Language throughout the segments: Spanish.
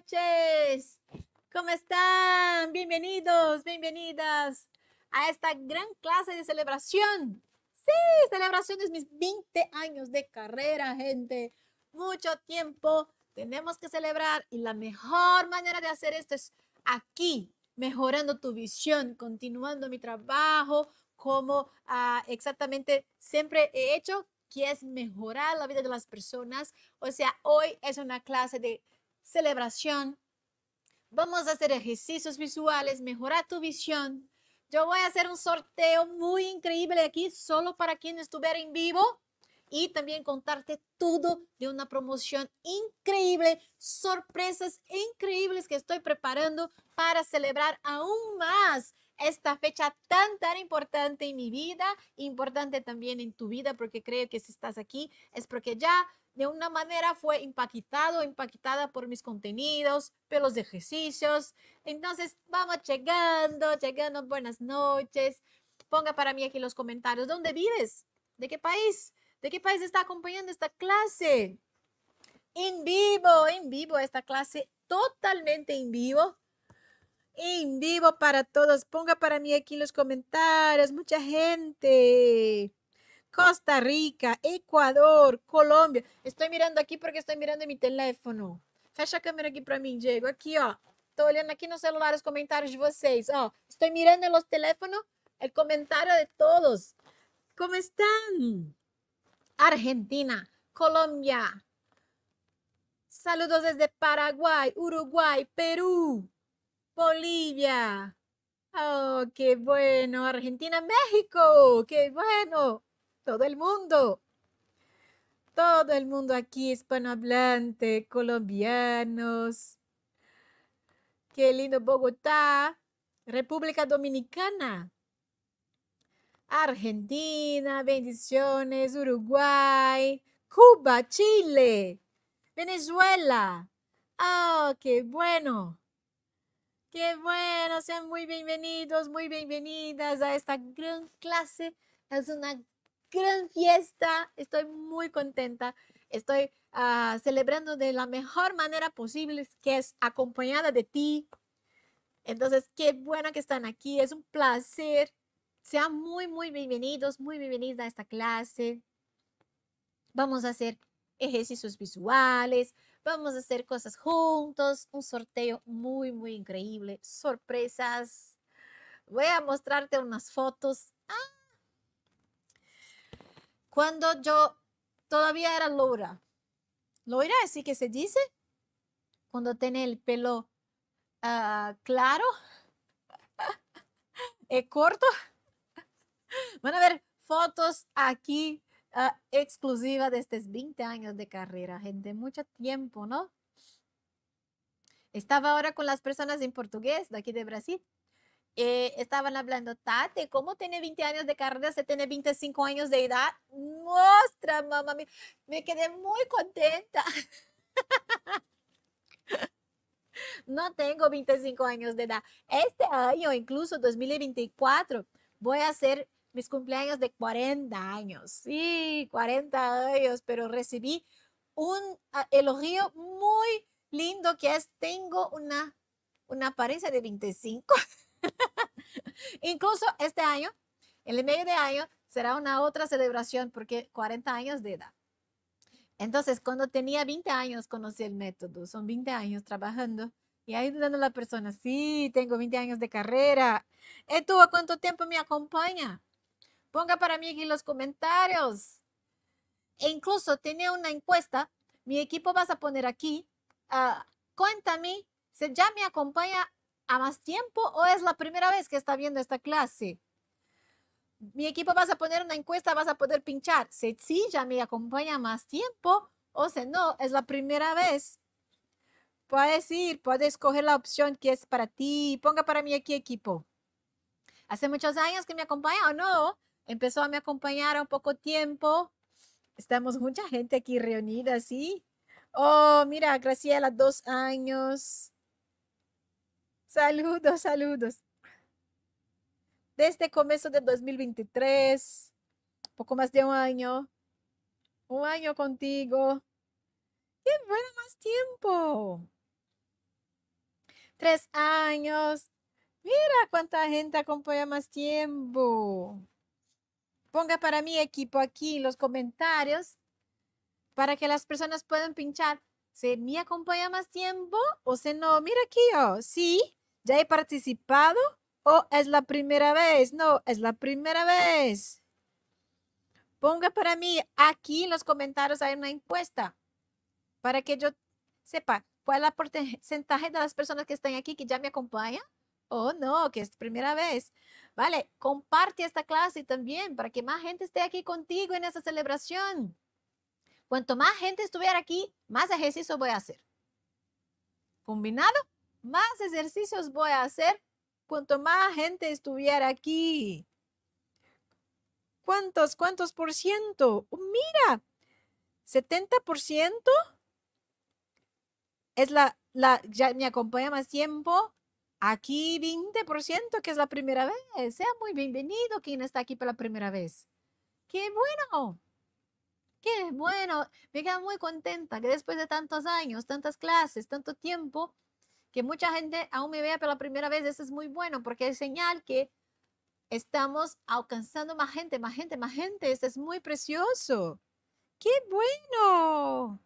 noches. ¿Cómo están? Bienvenidos, bienvenidas a esta gran clase de celebración. Sí, celebración de mis 20 años de carrera, gente. Mucho tiempo tenemos que celebrar y la mejor manera de hacer esto es aquí, mejorando tu visión, continuando mi trabajo, como ah, exactamente siempre he hecho, que es mejorar la vida de las personas. O sea, hoy es una clase de celebración. Vamos a hacer ejercicios visuales, mejorar tu visión. Yo voy a hacer un sorteo muy increíble aquí, solo para quien estuviera en vivo. Y también contarte todo de una promoción increíble, sorpresas increíbles que estoy preparando para celebrar aún más esta fecha tan, tan importante en mi vida, importante también en tu vida, porque creo que si estás aquí es porque ya de una manera fue impactado, impactada por mis contenidos, pelos los ejercicios. Entonces, vamos llegando, llegando, buenas noches. Ponga para mí aquí los comentarios, ¿dónde vives? ¿De qué país? ¿De qué país está acompañando esta clase? En vivo, en vivo, esta clase totalmente en vivo en vivo para todos. Ponga para mí aquí los comentarios. Mucha gente. Costa Rica, Ecuador, Colombia. Estoy mirando aquí porque estoy mirando mi teléfono. Fecha a câmera aquí para mí Diego. aquí ó. Oh, Tô olhando aquí no celular los comentarios de vocês. Ó, oh, estoy mirando los teléfonos el comentario de todos. ¿Cómo están Argentina, colombia Saludos desde paraguay uruguay perú Bolivia. Oh, qué bueno. Argentina, México. Qué bueno. Todo el mundo. Todo el mundo aquí hispanohablante, colombianos. Qué lindo Bogotá. República Dominicana. Argentina, bendiciones, Uruguay, Cuba, Chile, Venezuela. ¡Oh, qué bueno! Qué bueno, sean muy bienvenidos, muy bienvenidas a esta gran clase. Es una gran fiesta. Estoy muy contenta. Estoy ah, celebrando de la mejor manera posible, que es acompañada de ti. Entonces, qué bueno que están aquí. Es un placer. Sean muy, muy bienvenidos, muy bienvenidas a esta clase. Vamos a hacer ejercicios visuales, Vamos a hacer cosas juntos, un sorteo muy, muy increíble, sorpresas. Voy a mostrarte unas fotos. Ah. Cuando yo todavía era Laura. Loira, así que se dice. Cuando tiene el pelo ah, claro, es eh, corto. Van a ver fotos aquí Ah, exclusiva de estos 20 años de carrera, gente, mucho tiempo, ¿no? Estaba ahora con las personas en portugués de aquí de Brasil. Eh, estaban hablando, Tate, ¿cómo tiene 20 años de carrera? ¿Se tiene 25 años de edad? ¡Muestra, mamá! Me, me quedé muy contenta. no tengo 25 años de edad. Este año, incluso 2024, voy a ser mis cumpleaños de 40 años. Sí, 40 años, pero recibí un ah, elogio muy lindo que es, tengo una, una apariencia de 25. Incluso este año, en el medio de año, será una otra celebración porque 40 años de edad. Entonces, cuando tenía 20 años, conocí el método. Son 20 años trabajando y ayudando a la persona. Sí, tengo 20 años de carrera. ¿Y a cuánto tiempo me acompaña? Ponga para mí aquí los comentarios. E incluso tenía una encuesta. Mi equipo vas a poner aquí. Ah, cuéntame, ¿se ya me acompaña a más tiempo o es la primera vez que está viendo esta clase? Mi equipo vas a poner una encuesta, vas a poder pinchar. Si ya me acompaña más tiempo o si no, es la primera vez. Puedes ir, puedes escoger la opción que es para ti. Ponga para mí aquí equipo. Hace muchos años que me acompaña o no, empezó a me acompañar a un poco tiempo. Estamos mucha gente aquí reunida, ¿sí? Oh, mira, Graciela, dos años. Saludos, saludos. Desde comienzo de 2023, poco más de un año. Un año contigo. ¡Qué bueno más tiempo! Tres años. Mira cuánta gente acompaña más tiempo ponga para mi equipo aquí los comentarios para que las personas puedan pinchar. ¿Se me acompaña más tiempo o se no? Mira aquí, oh, sí, ya he participado o oh, es la primera vez. No, es la primera vez. Ponga para mí aquí los comentarios hay una encuesta para que yo sepa cuál es el porcentaje de las personas que están aquí que ya me acompañan Oh, no, que es primera vez. Vale, comparte esta clase también para que más gente esté aquí contigo en esta celebración. Cuanto más gente estuviera aquí, más ejercicios voy a hacer. ¿Combinado? Más ejercicios voy a hacer cuanto más gente estuviera aquí. ¿Cuántos, cuántos por ciento? Oh, mira, 70% es la, la, ya me acompaña más tiempo, Aquí 20%, que es la primera vez. Sea muy bienvenido quien está aquí por la primera vez. ¡Qué bueno! ¡Qué bueno! Me queda muy contenta que después de tantos años, tantas clases, tanto tiempo, que mucha gente aún me vea por la primera vez. Eso es muy bueno porque es señal que estamos alcanzando más gente, más gente, más gente. Eso es muy precioso. ¡Qué bueno!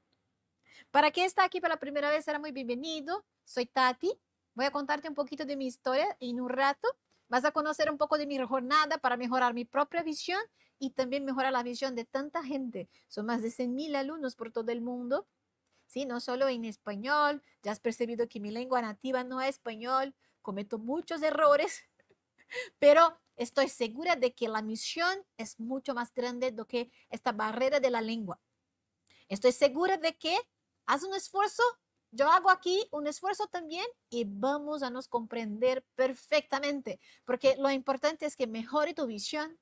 Para quien está aquí por la primera vez, será muy bienvenido. Soy Tati Voy a contarte un poquito de mi historia en un rato. Vas a conocer un poco de mi jornada para mejorar mi propia visión y también mejorar la visión de tanta gente. Son más de 100.000 alumnos por todo el mundo. Sí, no solo en español. Ya has percibido que mi lengua nativa no es español. Cometo muchos errores, pero estoy segura de que la misión es mucho más grande do que esta barrera de la lengua. Estoy segura de que haz un esfuerzo yo hago aquí un esfuerzo también y vamos a nos comprender perfectamente, porque lo importante es que mejore tu visión.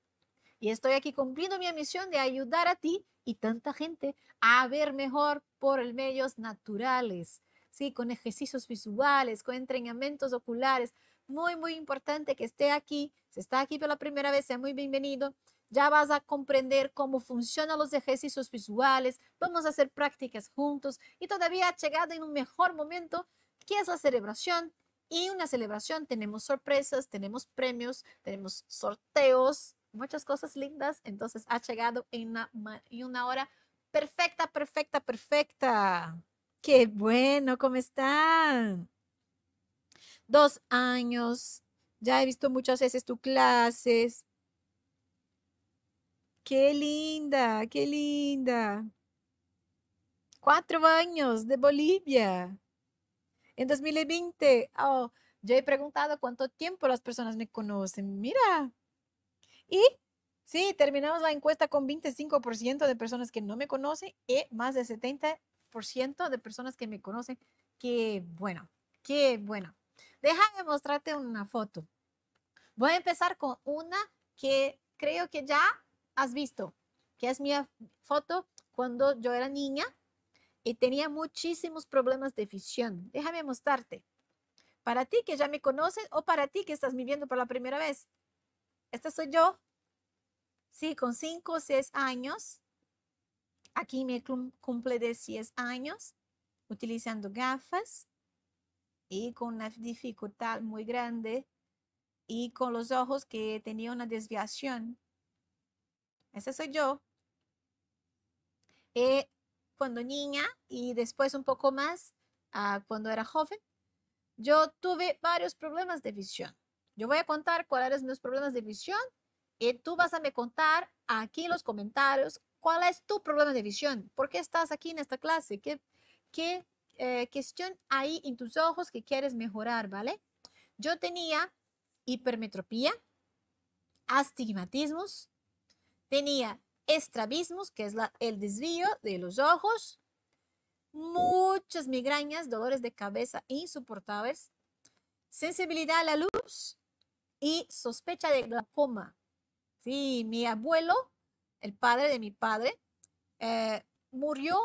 Y estoy aquí cumpliendo mi misión de ayudar a ti y tanta gente a ver mejor por medios naturales, ¿sí? con ejercicios visuales, con entrenamientos oculares. Muy, muy importante que esté aquí. Si está aquí por la primera vez, sea muy bienvenido ya vas a comprender cómo funcionan los ejercicios visuales, vamos a hacer prácticas juntos y todavía ha llegado en un mejor momento que es la celebración. Y una celebración tenemos sorpresas, tenemos premios, tenemos sorteos, muchas cosas lindas. Entonces ha llegado en una, una hora perfecta, perfecta, perfecta. Qué bueno, ¿cómo están? Dos años, ya he visto muchas veces tus clases, Qué linda, qué linda. Cuatro años de Bolivia. En 2020, oh, yo he preguntado cuánto tiempo las personas me conocen. Mira. Y sí, terminamos la encuesta con 25% de personas que no me conocen y más de 70% de personas que me conocen. Qué bueno, qué bueno. Déjame mostrarte una foto. Voy a empezar con una que creo que ya has visto, que es mi foto cuando yo era niña y tenía muchísimos problemas de visión. Déjame mostrarte. Para ti que ya me conoces o para ti que estás viviendo por la primera vez. Esta soy yo. Sí, con cinco o 6 años. Aquí me cumple de 10 años utilizando gafas y con una dificultad muy grande y con los ojos que tenía una desviación ese soy yo. Eh, cuando niña y después un poco más ah, cuando era joven, yo tuve varios problemas de visión. Yo voy a contar cuáles eran mis problemas de visión y tú vas a me contar aquí en los comentarios cuál es tu problema de visión, por qué estás aquí en esta clase, qué, qué eh, cuestión hay en tus ojos que quieres mejorar, ¿vale? Yo tenía hipermetropía, astigmatismos, tenía estrabismos, que es el desvío de los ojos, muchas migrañas, dolores de cabeza insoportables, sensibilidad a la luz y sospecha de glaucoma. Sí, mi abuelo, el padre de mi padre, eh, murió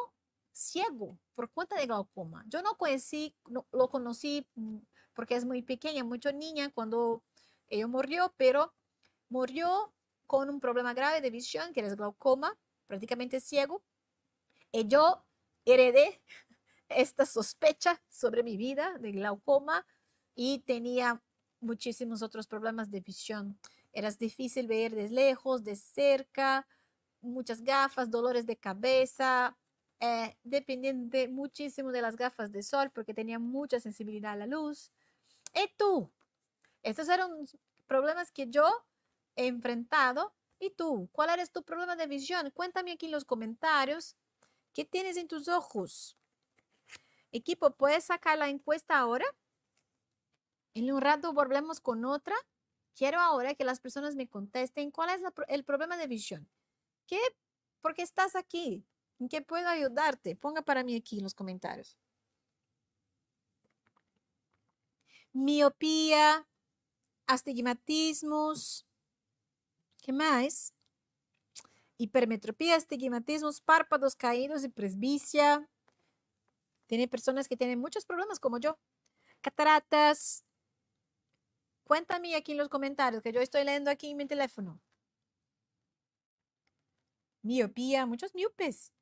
ciego por cuenta de glaucoma. Yo no conocí, no, lo conocí mm, porque es muy pequeña, mucho niña cuando ella murió, pero murió con un problema grave de visión, que es glaucoma, prácticamente ciego. Y yo heredé esta sospecha sobre mi vida de glaucoma y tenía muchísimos otros problemas de visión. Era difícil ver desde lejos, de cerca, muchas gafas, dolores de cabeza, eh, dependiente muchísimo de las gafas de sol porque tenía mucha sensibilidad a la luz. ¿Y tú? Estos eran problemas que yo enfrentado. ¿Y tú? ¿Cuál es tu problema de visión? Cuéntame aquí en los comentarios. ¿Qué tienes en tus ojos? Equipo, ¿puedes sacar la encuesta ahora? En un rato volvemos con otra. Quiero ahora que las personas me contesten cuál es el problema de visión. ¿Qué? ¿Por qué estás aquí? ¿En qué puedo ayudarte? Ponga para mí aquí en los comentarios. Miopía, astigmatismos, ¿Qué más? Hipermetropía, estigmatismos, párpados caídos y presbicia. Tiene personas que tienen muchos problemas como yo. Cataratas. Cuéntame aquí en los comentarios que yo estoy leyendo aquí en mi teléfono. Miopía, muchos miopes.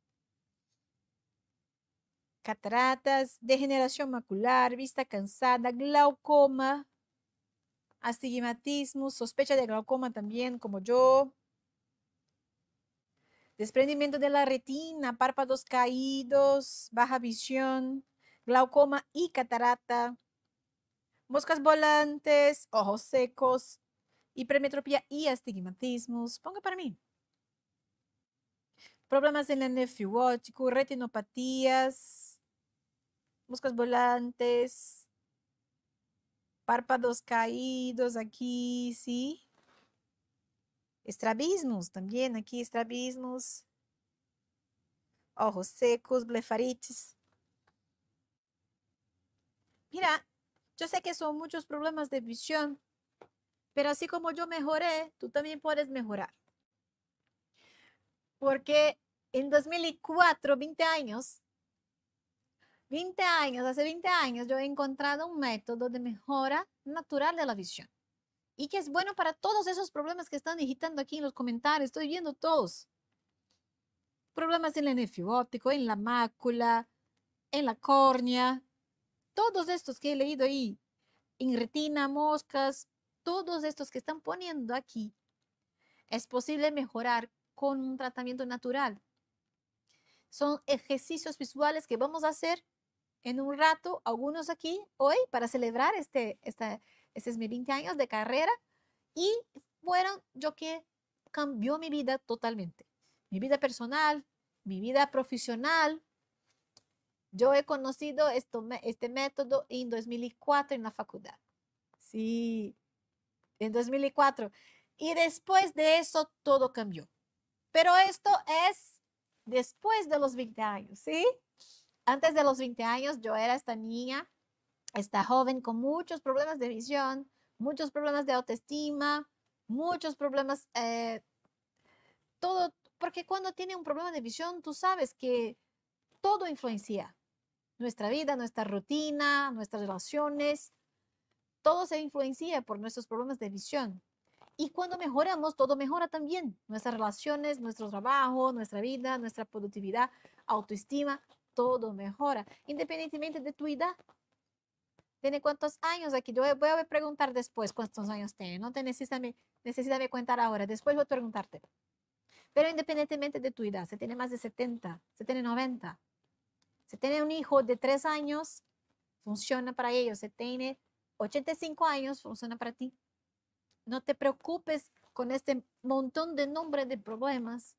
Cataratas, degeneración macular, vista cansada, glaucoma, astigmatismo, sospecha de glaucoma también, como yo. Desprendimiento de la retina, párpados caídos, baja visión, glaucoma y catarata. Moscas volantes, ojos secos, hipermetropía y astigmatismos. Ponga para mí. Problemas en el retinopatías, moscas volantes, párpados caídos aquí, ¿sí? Estrabismos también, aquí estrabismos. Ojos secos, blefaritis. Mira, yo sé que son muchos problemas de visión, pero así como yo mejoré, tú también puedes mejorar. Porque en 2004, 20 años, 20 años, hace 20 años yo he encontrado un método de mejora natural de la visión y que es bueno para todos esos problemas que están digitando aquí en los comentarios. Estoy viendo todos. Problemas en el nervio óptico, en la mácula, en la córnea, todos estos que he leído ahí, en retina, moscas, todos estos que están poniendo aquí, es posible mejorar con un tratamiento natural. Son ejercicios visuales que vamos a hacer en un rato algunos aquí hoy para celebrar este, este es mi 20 años de carrera y fueron yo que cambió mi vida totalmente. Mi vida personal, mi vida profesional. Yo he conocido esto, este método en 2004 en la facultad. Sí, en 2004. Y después de eso todo cambió. Pero esto es después de los 20 años, ¿sí? antes de los 20 años yo era esta niña, esta joven con muchos problemas de visión, muchos problemas de autoestima, muchos problemas, eh, todo, porque cuando tiene un problema de visión, tú sabes que todo influencia. Nuestra vida, nuestra rutina, nuestras relaciones, todo se influencia por nuestros problemas de visión. Y cuando mejoramos, todo mejora también. Nuestras relaciones, nuestro trabajo, nuestra vida, nuestra productividad, autoestima, todo mejora, independientemente de tu edad. ¿Tiene cuántos años aquí? Yo voy a preguntar después cuántos años tiene. No te necesitas me, contar ahora. Después voy a preguntarte. Pero independientemente de tu edad, ¿se tiene más de 70, ¿Se tiene 90, ¿Se tiene un hijo de 3 años, funciona para ellos. ¿Se tiene 85 años, funciona para ti. No te preocupes con este montón de nombres de problemas.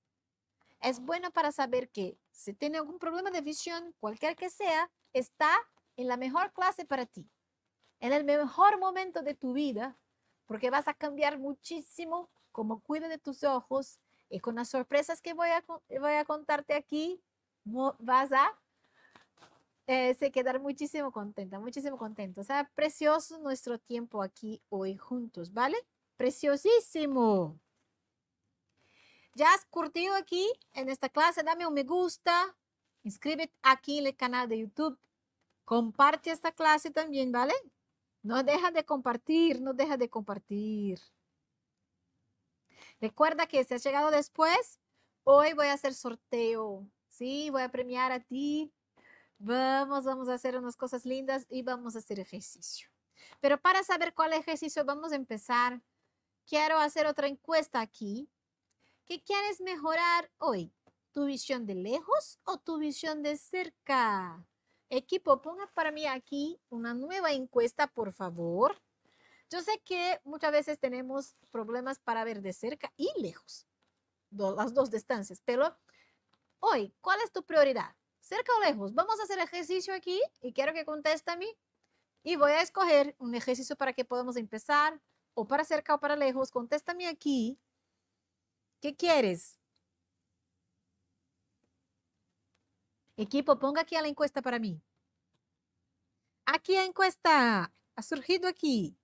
Es bueno para saber que si tiene algún problema de visión, cualquier que sea, está en la mejor clase para ti, en el mejor momento de tu vida, porque vas a cambiar muchísimo como cuida de tus ojos y con las sorpresas que voy a, voy a contarte aquí, vas a eh, se quedar muchísimo contenta, muchísimo contenta. O sea, precioso nuestro tiempo aquí hoy juntos, ¿vale? Preciosísimo ya has curtido aquí en esta clase, dame un me gusta, inscríbete aquí en el canal de YouTube, comparte esta clase también, ¿vale? No deja de compartir, no deja de compartir. Recuerda que si has llegado después, hoy voy a hacer sorteo, ¿sí? Voy a premiar a ti. Vamos, vamos a hacer unas cosas lindas y vamos a hacer ejercicio. Pero para saber cuál ejercicio vamos a empezar, quiero hacer otra encuesta aquí ¿Qué quieres mejorar hoy? ¿Tu visión de lejos o tu visión de cerca? Equipo, ponga para mí aquí una nueva encuesta, por favor. Yo sé que muchas veces tenemos problemas para ver de cerca y lejos, las dos distancias, pero hoy, ¿cuál es tu prioridad? ¿Cerca o lejos? Vamos a hacer ejercicio aquí y quiero que conteste a mí. Y voy a escoger un ejercicio para que podamos empezar, o para cerca o para lejos. Contéstame aquí ¿Qué quieres? Equipo, ponga aquí a la encuesta para mí. Aquí a encuesta. Ha surgido aquí.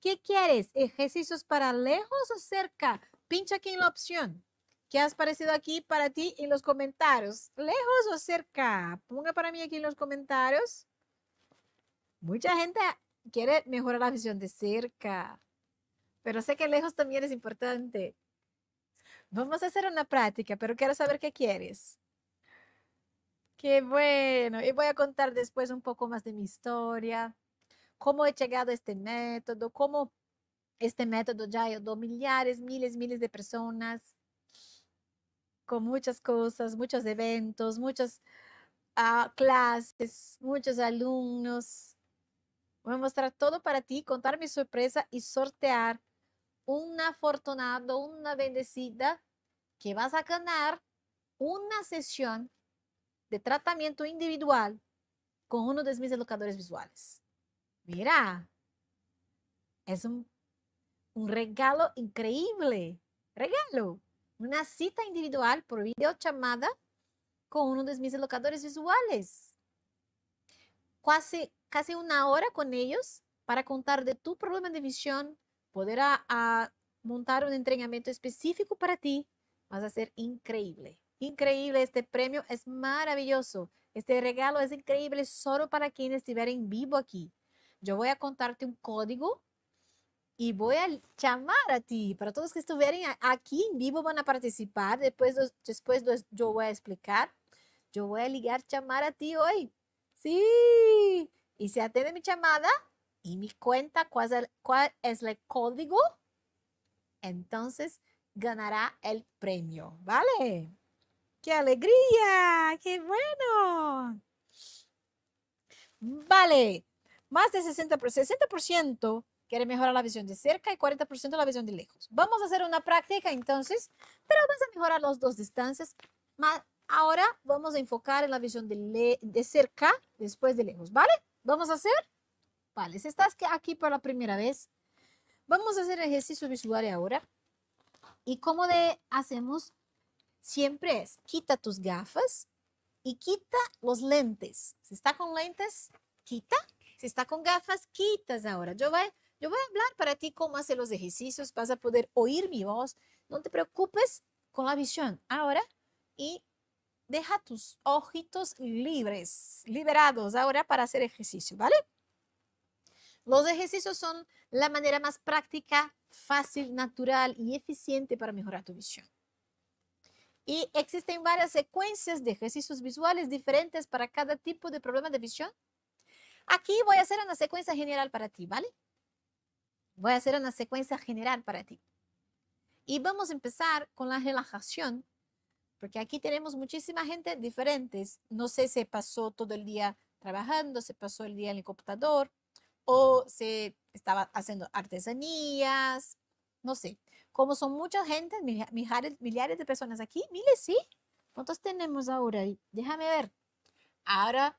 ¿Qué quieres? ¿Ejercicios para lejos o cerca? Pincha aquí en la opción. ¿Qué has parecido aquí para ti en los comentarios? ¿Lejos o cerca? Ponga para mí aquí en los comentarios. Mucha gente quiere mejorar la visión de cerca, pero sé que lejos también es importante. Vamos a hacer una práctica, pero quiero saber qué quieres. Qué bueno. Y voy a contar después un poco más de mi historia, cómo he llegado a este método, cómo este método ya ayudó millares, miles, miles de personas con muchas cosas, muchos eventos, muchas ah, clases, muchos alumnos. Voy a mostrar todo para ti, contar mi sorpresa y sortear un afortunado, una bendecida, que vas a ganar una sesión de tratamiento individual con uno de mis educadores visuales. Mira, es un, regalo increíble. Regalo. Una cita individual por videochamada con uno de mis educadores visuales. Casi, casi una hora con ellos para contar de tu problema de visión, Poder a montar un entrenamiento específico para ti. Vas a ser increíble. Increíble, este premio es maravilloso. Este regalo es increíble solo para quienes estuvieran vivo aquí. Yo voy a contarte un código y voy a llamar a ti. Para todos que estuvieran aquí en vivo van a participar. Después, después yo voy a explicar. Yo voy a ligar llamar a ti hoy. Sí. Y si atende mi llamada, y mi cuenta cuál es, el, código, entonces ganará el premio, ¿vale? ¡Qué alegría! ¡Qué bueno! Vale, más de 60%, 60% quiere mejorar la visión de cerca y 40% la visión de lejos. Vamos a hacer una práctica entonces, pero vamos a mejorar las dos distancias. ahora vamos a enfocar en la visión de, de cerca después de lejos, ¿vale? Vamos a hacer si Estás aquí por la primera vez. Vamos a hacer ejercicio visual ahora. Y cómo de hacemos siempre es, quita tus gafas y quita los lentes. Si está con lentes, quita. Si está con gafas, quitas ahora. Yo voy, yo voy a hablar para ti cómo hacer los ejercicios. Vas a poder oír mi voz. No te preocupes con la visión ahora y deja tus ojitos libres, liberados ahora para hacer ejercicio, ¿vale? Los ejercicios son la manera más práctica, fácil, natural y eficiente para mejorar tu visión. Y existen varias secuencias de ejercicios visuales diferentes para cada tipo de problema de visión. Aquí voy a hacer una secuencia general para ti, ¿vale? Voy a hacer una secuencia general para ti. Y vamos a empezar con la relajación, porque aquí tenemos muchísima gente diferente. No sé si pasó todo el día trabajando, se pasó el día en el computador, o se estaba haciendo artesanías, no sé. Como son muchas gentes millares, de personas aquí, miles, ¿sí? ¿Cuántos tenemos ahora? Déjame ver. Ahora,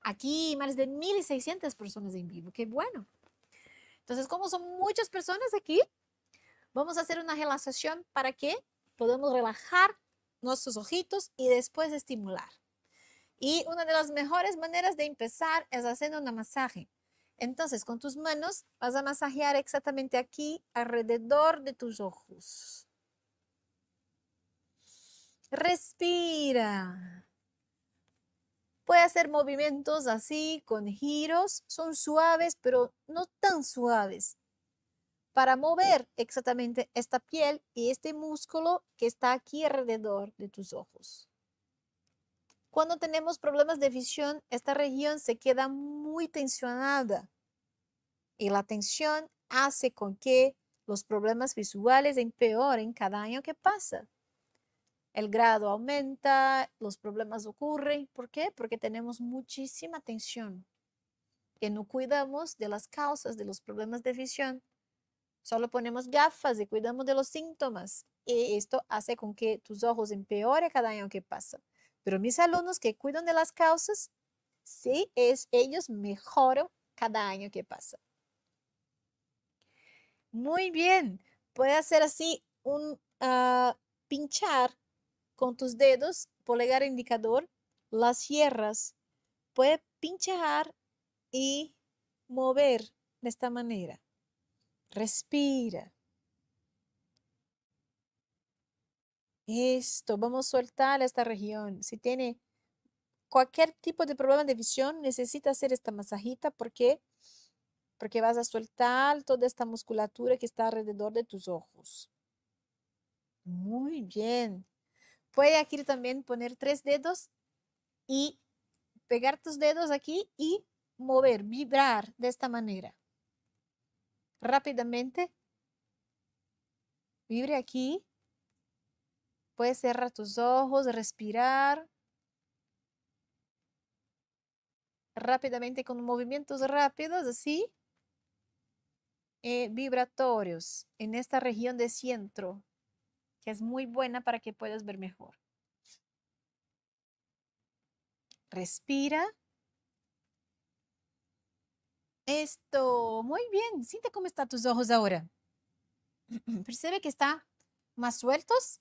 aquí más de 1.600 personas en vivo, qué bueno. Entonces, como son muchas personas aquí, vamos a hacer una relajación para que podamos relajar nuestros ojitos y después estimular. Y una de las mejores maneras de empezar es haciendo una masaje. Entonces, con tus manos vas a masajear exactamente aquí, alrededor de tus ojos. Respira. Puedes hacer movimientos así, con giros. Son suaves, pero no tan suaves. Para mover exactamente esta piel y este músculo que está aquí alrededor de tus ojos. Cuando tenemos problemas de visión, esta región se queda muy tensionada y la tensión hace con que los problemas visuales empeoren cada año que pasa. El grado aumenta, los problemas ocurren. ¿Por qué? Porque tenemos muchísima tensión que no cuidamos de las causas de los problemas de visión. Solo ponemos gafas y cuidamos de los síntomas. Y esto hace con que tus ojos empeoren cada año que pasa. Pero mis alumnos que cuidan de las causas, sí, es, ellos mejoran cada año que pasa. Muy bien, Puedes hacer así un ah, pinchar con tus dedos, polegar indicador, las sierras. Puedes pinchar y mover de esta manera. Respira. Esto, vamos a soltar esta región. Si tiene cualquier tipo de problema de visión, necesita hacer esta masajita porque porque vas a soltar toda esta musculatura que está alrededor de tus ojos. Muy bien. Puede aquí también poner tres dedos y pegar tus dedos aquí y mover, vibrar de esta manera. Rápidamente. Vibre aquí. Puedes cerrar tus ojos, respirar. Rápidamente con movimientos rápidos, así. Eh, vibratorios en esta región de centro, que es muy buena para que puedas ver mejor. Respira. Esto, muy bien. Siente cómo están tus ojos ahora. Percibe que están más sueltos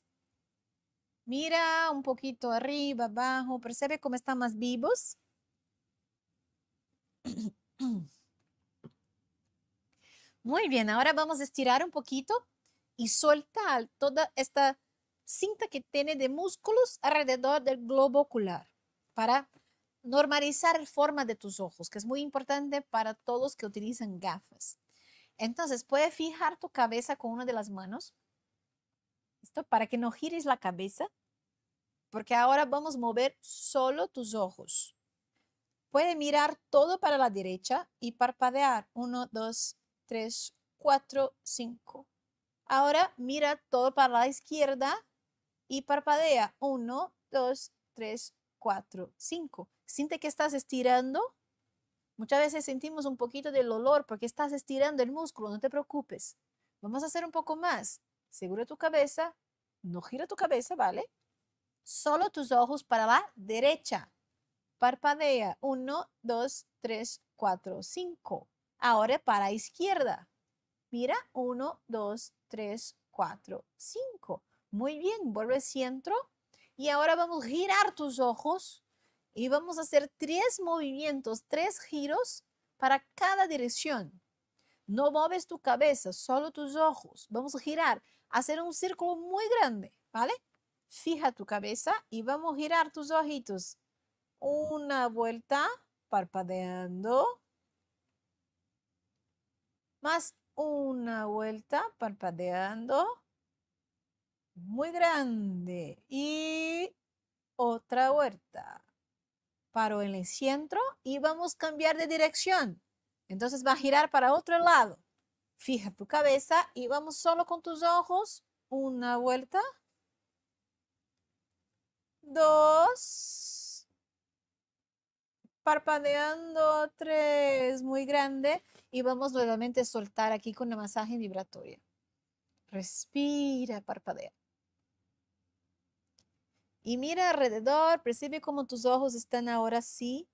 Mira un poquito arriba, abajo, percibe cómo están más vivos. Muy bien, ahora vamos a estirar un poquito y soltar toda esta cinta que tiene de músculos alrededor del globo ocular para normalizar la forma de tus ojos, que es muy importante para todos que utilizan gafas. Entonces, puedes fijar tu cabeza con una de las manos para que no gires la cabeza, porque ahora vamos a mover solo tus ojos. Puede mirar todo para la derecha y parpadear. 1, 2, 3, 4, 5. Ahora mira todo para la izquierda y parpadea. 1, 2, 3, 4, 5. Siente que estás estirando. Muchas veces sentimos un poquito del olor porque estás estirando el músculo, no te preocupes. Vamos a hacer un poco más. Segura tu cabeza, no gira tu cabeza, ¿vale? Solo tus ojos para la derecha. Parpadea. 1, 2, 3, 4, 5. Ahora para la izquierda. Mira, 1, 2, 3, 4, 5. Muy bien, vuelve al centro. Y ahora vamos a girar tus ojos y vamos a hacer tres movimientos, tres giros para cada dirección. No mueves tu cabeza, solo tus ojos. Vamos a girar hacer un círculo muy grande, ¿vale? Fija tu cabeza y vamos a girar tus ojitos. Una vuelta, parpadeando. Más una vuelta, parpadeando. Muy grande. Y otra vuelta. Paro en el centro y vamos a cambiar de dirección. Entonces va a girar para otro lado. Fija tu cabeza y vamos solo con tus ojos. Una vuelta. Dos. Parpadeando. Tres. Muy grande. Y vamos nuevamente a soltar aquí con la masaje vibratoria. Respira, parpadea. Y mira alrededor, percibe cómo tus ojos están ahora sí,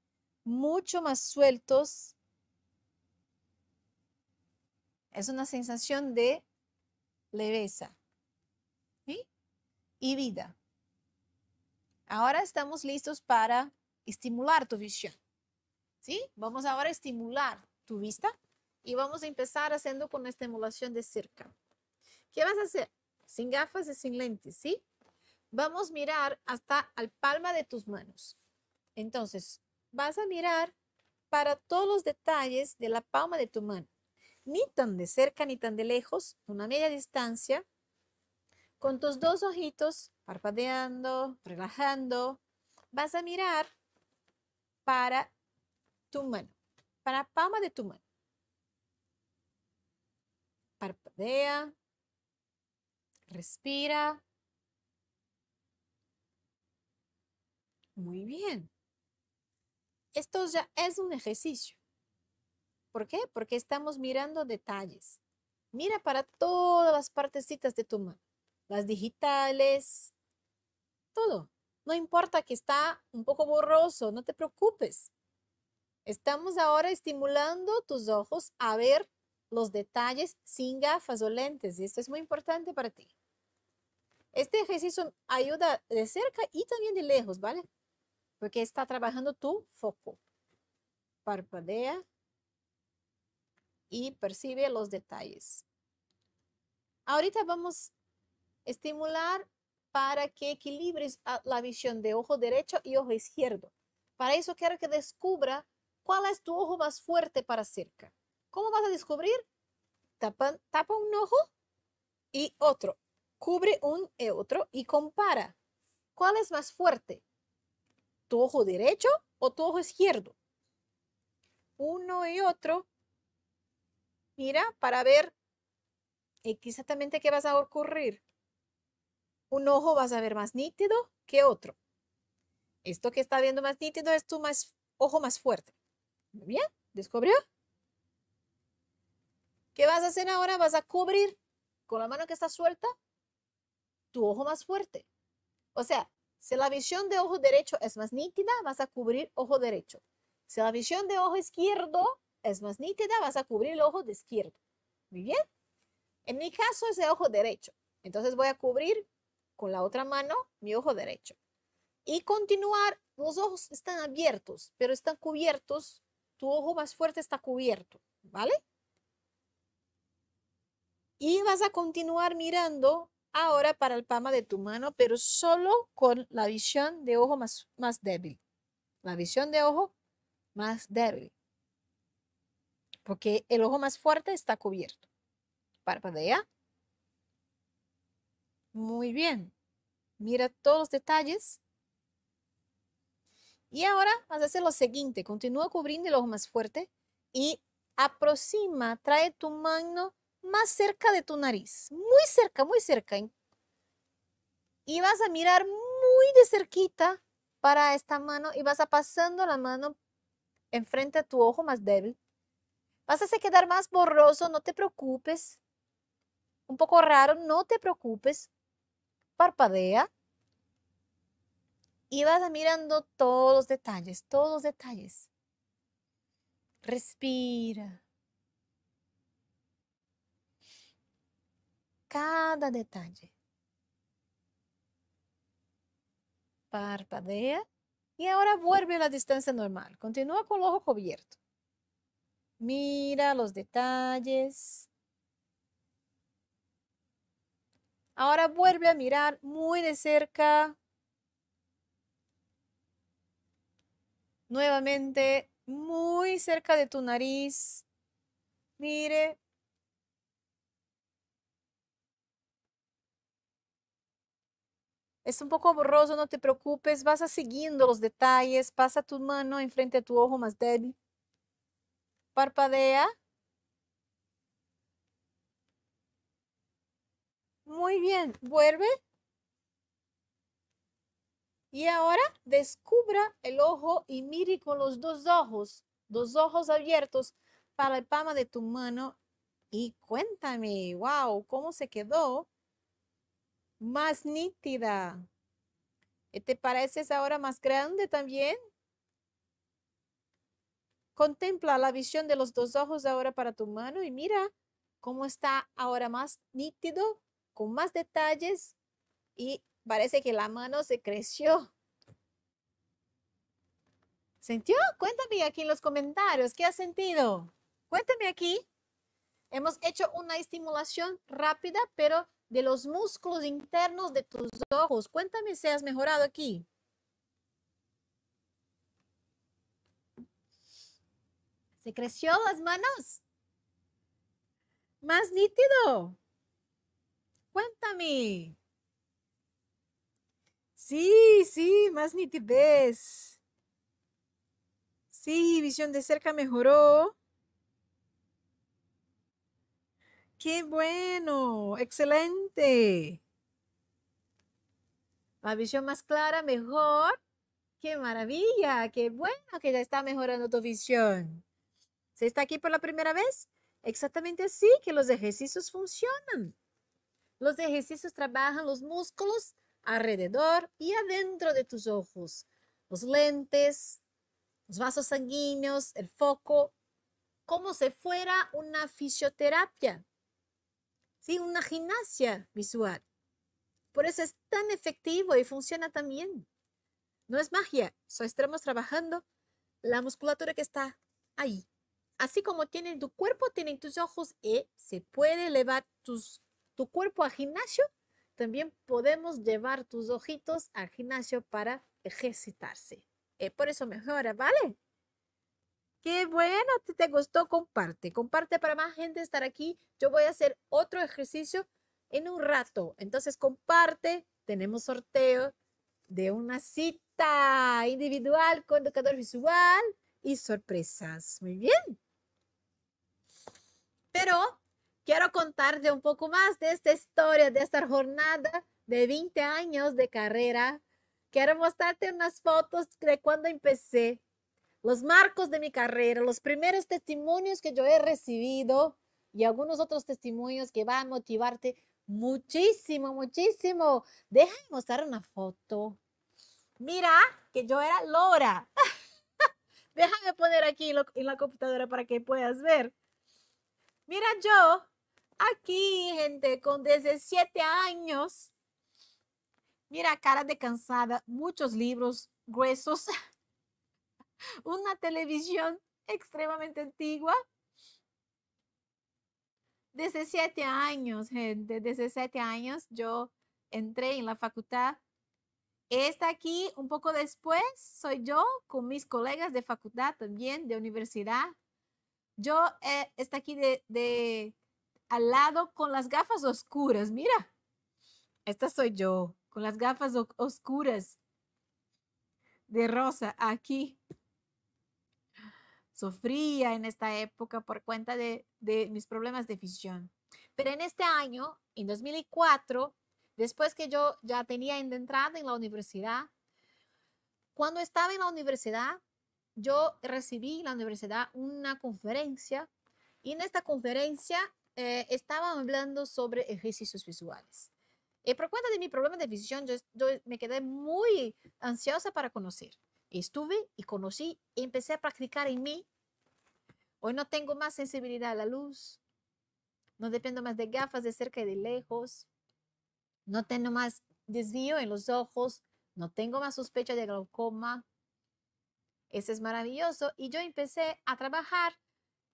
mucho más sueltos es una sensación de leveza y vida. Ahora estamos listos para estimular tu visión. ¿sí? Vamos ahora a estimular tu vista y vamos a empezar haciendo con estimulación de cerca. ¿Qué vas a hacer? Sin gafas y sin lentes, ¿sí? Vamos a mirar hasta al palma de tus manos. Entonces, vas a mirar para todos los detalles de la palma de tu mano ni tan de cerca ni tan de lejos, una media distancia, con tus dos ojitos parpadeando, relajando, vas a mirar para tu mano, para la palma de tu mano. Parpadea, respira. Muy bien. Esto ya es un ejercicio. ¿Por qué? Porque estamos mirando detalles. Mira para todas las partecitas de tu mano, las digitales, todo. No importa que está un poco borroso, no te preocupes. Estamos ahora estimulando tus ojos a ver los detalles sin gafas o lentes. Y esto es muy importante para ti. Este ejercicio ayuda de cerca y también de lejos, ¿vale? Porque está trabajando tu foco. Parpadea, y percibe los detalles. Ahorita vamos a estimular para que equilibres la visión de ojo derecho y ojo izquierdo. Para eso quiero que descubra cuál es tu ojo más fuerte para cerca. ¿Cómo vas a descubrir? Tapa, tapa un ojo y otro. Cubre un y otro y compara. ¿Cuál es más fuerte? ¿Tu ojo derecho o tu ojo izquierdo? Uno y otro mira, para ver exactamente qué vas a ocurrir. Un ojo vas a ver más nítido que otro. Esto que está viendo más nítido es tu más, ojo más fuerte. Muy bien, ¿descubrió? ¿Qué vas a hacer ahora? Vas a cubrir con la mano que está suelta tu ojo más fuerte. O sea, si la visión de ojo derecho es más nítida, vas a cubrir ojo derecho. Si la visión de ojo izquierdo es más nítida, vas a cubrir el ojo de izquierdo. Muy bien. En mi caso es el ojo derecho. Entonces voy a cubrir con la otra mano mi ojo derecho. Y continuar, los ojos están abiertos, pero están cubiertos. Tu ojo más fuerte está cubierto, ¿vale? Y vas a continuar mirando ahora para el palma de tu mano, pero solo con la visión de ojo más, más débil. La visión de ojo más débil porque el ojo más fuerte está cubierto. Parpadea. Muy bien. Mira todos los detalles. Y ahora vas a hacer lo siguiente. Continúa cubriendo el ojo más fuerte y aproxima, trae tu mano más cerca de tu nariz. Muy cerca, muy cerca. Y vas a mirar muy de cerquita para esta mano y vas a pasando la mano enfrente a tu ojo más débil Vas a quedar más borroso, no te preocupes. Un poco raro, no te preocupes. Parpadea. Y vas mirando todos los detalles, todos los detalles. Respira. Cada detalle. Parpadea. Y ahora vuelve a la distancia normal. Continúa con el ojo cubierto. Mira los detalles. Ahora vuelve a mirar muy de cerca. Nuevamente, muy cerca de tu nariz. Mire. Es un poco borroso, no te preocupes. Vas a siguiendo los detalles. Pasa tu mano enfrente a tu ojo más débil. Parpadea. Muy bien, vuelve. Y ahora descubra el ojo y mire con los dos ojos, dos ojos abiertos para el palma de tu mano y cuéntame, wow, cómo se quedó más nítida. ¿Te pareces ahora más grande también? Contempla la visión de los dos ojos ahora para tu mano y mira cómo está ahora más nítido, con más detalles y parece que la mano se creció. ¿Sentió? Cuéntame aquí en los comentarios, ¿qué has sentido? Cuéntame aquí. Hemos hecho una estimulación rápida, pero de los músculos internos de tus ojos. Cuéntame si has mejorado aquí. ¿Se creció las manos? ¿Más nítido? Cuéntame. Sí, sí, más nitidez. Sí, visión de cerca mejoró. Qué bueno, excelente. La visión más clara, mejor. Qué maravilla, qué bueno que ya está mejorando tu visión. ¿Se está aquí por la primera vez? Exactamente así que los ejercicios funcionan. Los ejercicios trabajan los músculos alrededor y adentro de tus ojos, los lentes, los vasos sanguíneos, el foco, como si fuera una fisioterapia, ¿sí? una gimnasia visual. Por eso es tan efectivo y funciona también. No es magia, solo estamos trabajando la musculatura que está ahí, Así como tienen tu cuerpo, tienen tus ojos y eh, se puede llevar tu cuerpo al gimnasio, también podemos llevar tus ojitos al gimnasio para ejercitarse. Eh, por eso mejora, ¿eh? ¿vale? Qué bueno, si te gustó, comparte. Comparte para más gente estar aquí. Yo voy a hacer otro ejercicio en un rato. Entonces, comparte. Tenemos sorteo de una cita individual con educador visual y sorpresas. Muy bien. Pero quiero contarte un poco más de esta historia, de esta jornada de 20 años de carrera. Quiero mostrarte unas fotos de cuando empecé, los marcos de mi carrera, los primeros testimonios que yo he recibido y algunos otros testimonios que van a motivarte muchísimo, muchísimo. Déjame mostrar una foto. Mira que yo era Lora. Déjame poner aquí en la computadora para que puedas ver. Mira yo, aquí, gente, con 17 años. Mira, cara de cansada, muchos libros gruesos, una televisión extremadamente antigua. 17 años, gente, 17 años yo entré en la facultad. Está aquí un poco después, soy yo con mis colegas de facultad también, de universidad, yo eh, está aquí de, al lado con las gafas oscuras. Mira, esta soy yo, con las gafas oscuras de rosa aquí. Sofría en esta época por cuenta de, mis problemas de visión. Pero en este año, en 2004, después que yo ya tenía entrada en la universidad, cuando estaba en la universidad, yo recibí en la universidad una conferencia y en esta conferencia eh, estaban hablando sobre ejercicios visuales. Y eh, por cuenta de mi problema de visión, yo me quedé muy ansiosa para conocer. Estuve y conocí y empecé a practicar en mí. Hoy no tengo más sensibilidad a la luz, no dependo más de gafas de cerca y de lejos, no tengo más desvío en los ojos, no tengo más sospecha de glaucoma, eso es maravilloso. Y yo empecé a trabajar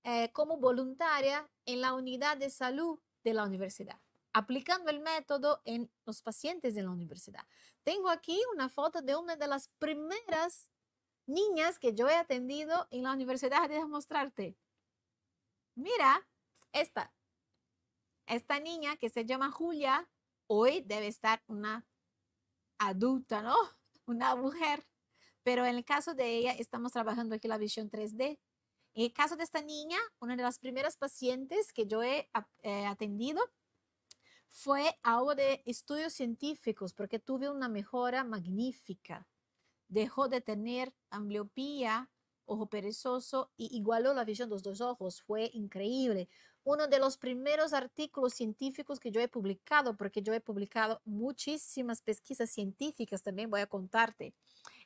eh, como voluntaria en la unidad de salud de la universidad, aplicando el método en los pacientes de la universidad. Tengo aquí una foto de una de las primeras niñas que yo he atendido en la universidad. de mostrarte. Mira, esta. Esta niña que se llama Julia, hoy debe estar una adulta, ¿no? Una mujer pero en el caso de ella, estamos trabajando aquí la visión 3D. En el caso de esta niña, una de las primeras pacientes que yo he eh, atendido fue algo de estudios científicos, porque tuve una mejora magnífica. Dejó de tener ambliopía, ojo perezoso, y igualó la visión de los dos ojos. Fue increíble. Uno de los primeros artículos científicos que yo he publicado, porque yo he publicado muchísimas pesquisas científicas, también voy a contarte.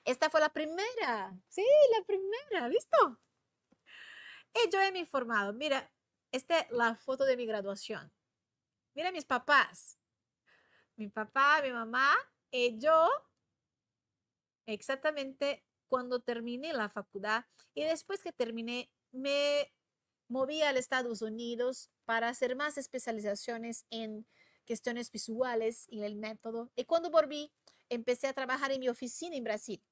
Esta fue la primera. Sí, la primera, ¿visto? Y yo he informado. Mira, esta es la foto de mi graduación. Mira mis papás. Mi papá, mi mamá y yo. Exactamente cuando terminé la facultad y después que terminé me moví a Estados Unidos para hacer más especializaciones en cuestiones visuales y el método. Y cuando volví, empecé a trabajar en mi oficina en Brasil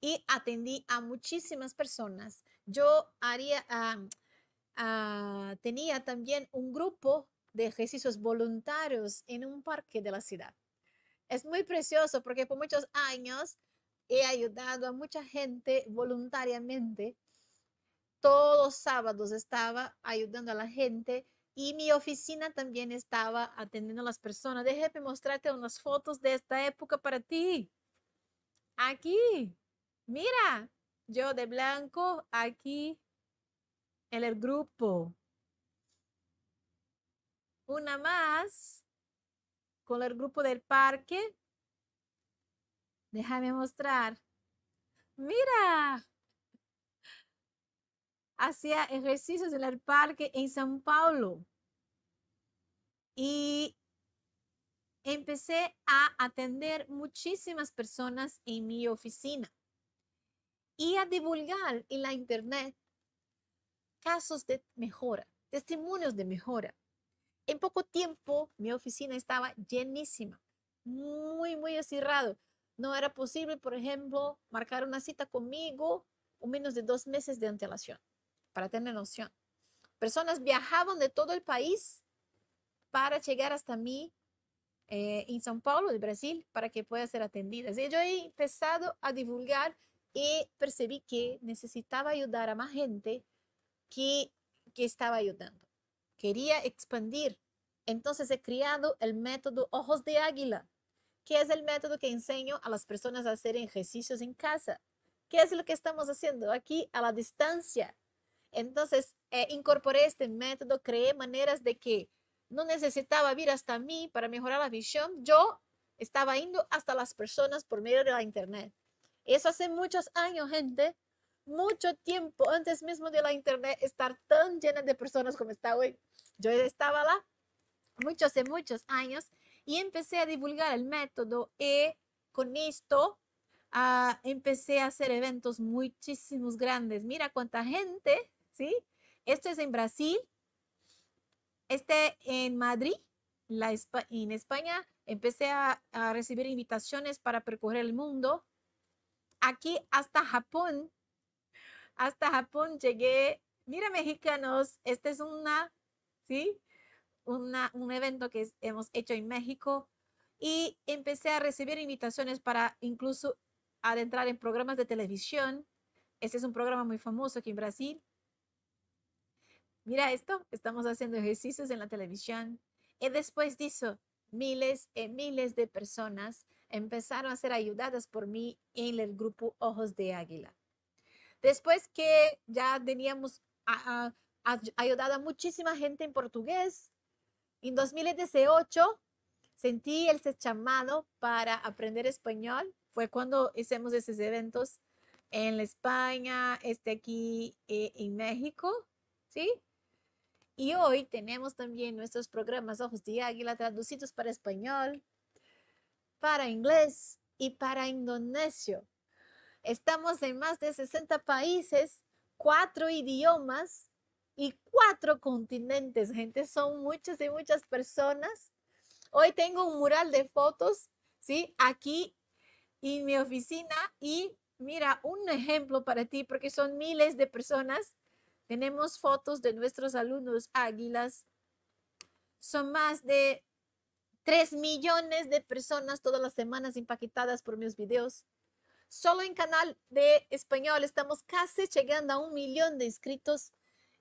y atendí a muchísimas personas. Yo haría, ah, ah, tenía también un grupo de ejercicios voluntarios en un parque de la ciudad. Es muy precioso porque por muchos años he ayudado a mucha gente voluntariamente. Todos los sábados estaba ayudando a la gente y mi oficina también estaba atendiendo a las personas. Déjame mostrarte unas fotos de esta época para ti. Aquí mira, yo de blanco aquí en el grupo. Una más con el grupo del parque. Déjame mostrar. Mira. Hacía ejercicios en el parque en San Paulo. Y empecé a atender muchísimas personas en mi oficina y a divulgar en la internet casos de mejora, testimonios de mejora. En poco tiempo mi oficina estaba llenísima, muy, muy cerrado. No era posible, por ejemplo, marcar una cita conmigo o menos de dos meses de antelación, para tener noción. Personas viajaban de todo el país para llegar hasta mí eh, en São Paulo, de Brasil, para que pueda ser atendida Y yo he empezado a divulgar y percibí que necesitaba ayudar a más gente que, estaba ayudando. Quería expandir. Entonces he creado el método Ojos de Águila, que es el método que enseño a las personas a hacer ejercicios en casa. ¿Qué es lo que estamos haciendo aquí a la distancia? Entonces eh, incorporé este método, creé maneras de que no necesitaba ir hasta mí para mejorar la visión. Yo estaba indo hasta las personas por medio de la internet. Eso hace muchos años, gente. Mucho tiempo antes mismo de la internet estar tan llena de personas como está hoy. Yo estaba lá muchos y muchos años y empecé a divulgar el método y e con esto ah, empecé a hacer eventos muchísimos grandes. Mira cuánta gente, ¿sí? Esto es en Brasil, este en Madrid, la, en España. Empecé a, a recibir invitaciones para percorrer el mundo aquí hasta Japón. Hasta Japón llegué. Mira, mexicanos, este es una, ¿sí? Una, un evento que hemos hecho en México y empecé a recibir invitaciones para incluso adentrar en programas de televisión. Este es un programa muy famoso aquí en Brasil. Mira esto, estamos haciendo ejercicios en la televisión. Y después de miles y miles de personas empezaron a ser ayudadas por mí en el grupo Ojos de Águila. Después que ya teníamos ayudado a muchísima gente en portugués, en 2018 sentí el llamado para aprender español. Fue cuando hicimos esos eventos en España, este aquí eh, en México, ¿sí? Y hoy tenemos también nuestros programas Ojos de Águila traducidos para español, para inglés y para indonesio. Estamos en más de 60 países, cuatro idiomas y cuatro continentes. Gente, son muchas y muchas personas. Hoy tengo un mural de fotos, ¿sí? Aquí en mi oficina y mira, un ejemplo para ti porque son miles de personas. Tenemos fotos de nuestros alumnos águilas. Son más de 3 millones de personas todas las semanas impactadas por mis videos. Solo en canal de español estamos casi llegando a un millón de inscritos.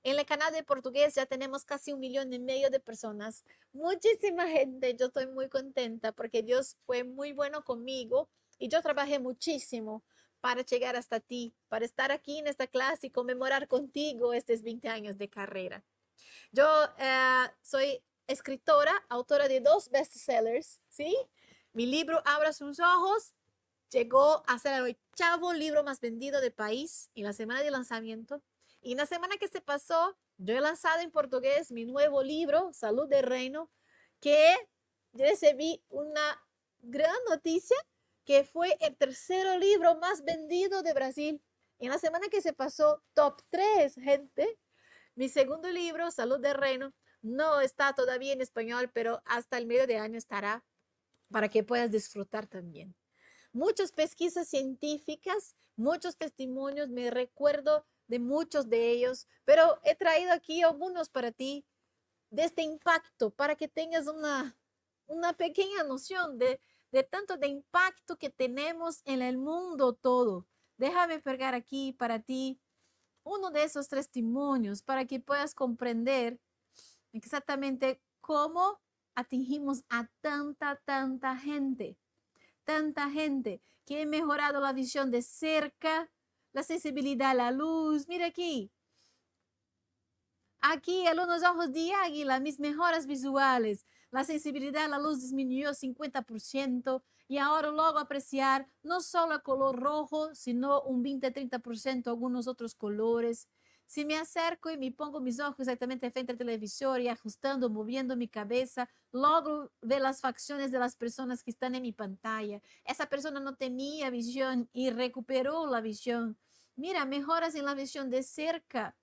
En el canal de portugués ya tenemos casi un millón y medio de personas. Muchísima gente. Yo estoy muy contenta porque Dios fue muy bueno conmigo y yo trabajé muchísimo para llegar hasta ti, para estar aquí en esta clase y conmemorar contigo estos 20 años de carrera. Yo eh, soy escritora, autora de dos bestsellers, ¿sí? Mi libro Abra sus ojos llegó a ser el chavo libro más vendido del país en la semana de lanzamiento. Y en la semana que se pasó, yo he lanzado en portugués mi nuevo libro, Salud de Reino, que yo recibí una gran noticia, que fue el tercero libro más vendido de Brasil. En la semana que se pasó, top 3, gente. Mi segundo libro, Salud de Reino, no está todavía en español, pero hasta el medio de año estará para que puedas disfrutar también. Muchas pesquisas científicas, muchos testimonios, me recuerdo de muchos de ellos, pero he traído aquí algunos para ti de este impacto, para que tengas una, una pequeña noción de, de tanto de impacto que tenemos en el mundo todo. Déjame pegar aquí para ti uno de esos testimonios para que puedas comprender exactamente cómo atingimos a tanta, tanta gente. Tanta gente que he mejorado la visión de cerca, la sensibilidad a la luz. Mira aquí. Aquí, alumnos, ojos de águila, mis mejoras visuales. La sensibilidad a la luz disminuyó 50% y ahora hago apreciar no solo el color rojo, sino un 20-30%, algunos otros colores. Si me acerco y me pongo mis ojos exactamente frente al televisor y ajustando, moviendo mi cabeza, logro ver las facciones de las personas que están en mi pantalla. Esa persona no tenía visión y recuperó la visión. Mira, mejoras en la visión de cerca.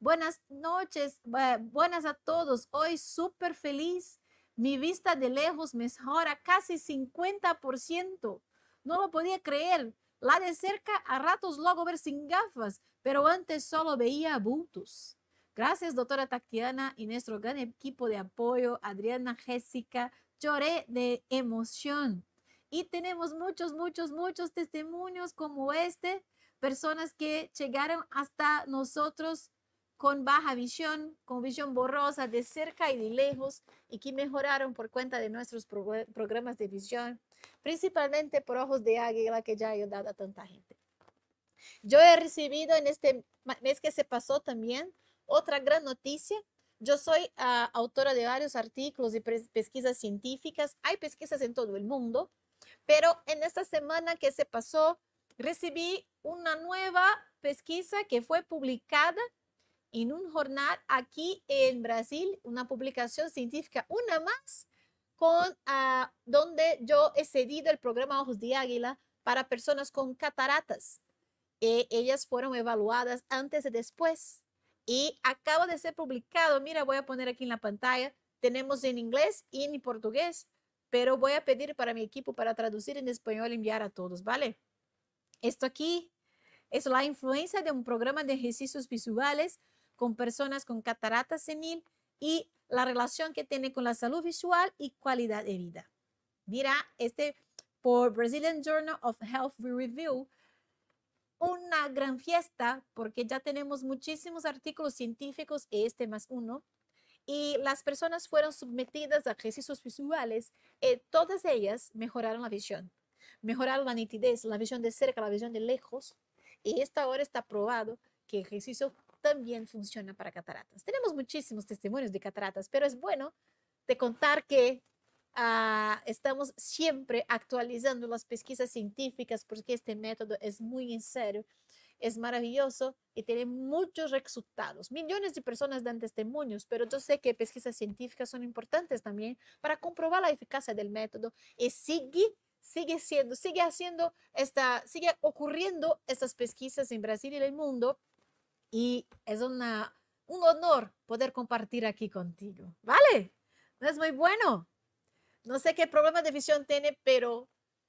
Buenas noches, buenas a todos. Hoy súper feliz. Mi vista de lejos mejora casi 50%. No lo podía creer. La de cerca a ratos logro ver sin gafas pero antes solo veía bultos. Gracias, doctora Tatiana y nuestro gran equipo de apoyo, Adriana, Jessica. Lloré de emoción. Y tenemos muchos, muchos, muchos testimonios como este, personas que llegaron hasta nosotros con baja visión, con visión borrosa de cerca y de lejos, y que mejoraron por cuenta de nuestros programas de visión, principalmente por ojos de águila que ya ha ayudado a tanta gente. Yo he recibido en este mes que se pasó también otra gran noticia. Yo soy ah, autora de varios artículos y pesquisas científicas. Hay pesquisas en todo el mundo, pero en esta semana que se pasó recibí una nueva pesquisa que fue publicada en un jornal aquí en Brasil, una publicación científica, una más, con, ah, donde yo he cedido el programa Ojos de Águila para personas con cataratas. Eh, ellas fueron evaluadas antes y después. Y acabo de ser publicado, mira, voy a poner aquí en la pantalla, tenemos en inglés y en portugués, pero voy a pedir para mi equipo para traducir en español y enviar a todos, ¿vale? Esto aquí es la influencia de un programa de ejercicios visuales con personas con cataratas senil y la relación que tiene con la salud visual y calidad de vida. Mira, este por Brazilian Journal of Health Review una gran fiesta porque ya tenemos muchísimos artículos científicos, este más uno, y las personas fueron sometidas a ejercicios visuales. Eh, todas ellas mejoraron la visión, mejoraron la nitidez, la visión de cerca, la visión de lejos. Y esto ahora está probado que el ejercicio también funciona para cataratas. Tenemos muchísimos testimonios de cataratas, pero es bueno de contar que Ah, estamos siempre actualizando las pesquisas científicas porque este método es muy en serio, es maravilloso y tiene muchos resultados. Millones de personas dan testimonios, pero yo sé que pesquisas científicas son importantes también para comprobar la eficacia del método y sigue sigue siendo, sigue haciendo esta, sigue ocurriendo estas pesquisas en Brasil y en el mundo y es una, un honor poder compartir aquí contigo, ¿vale? ¿No es muy bueno? No sé qué problema de visión tiene, pero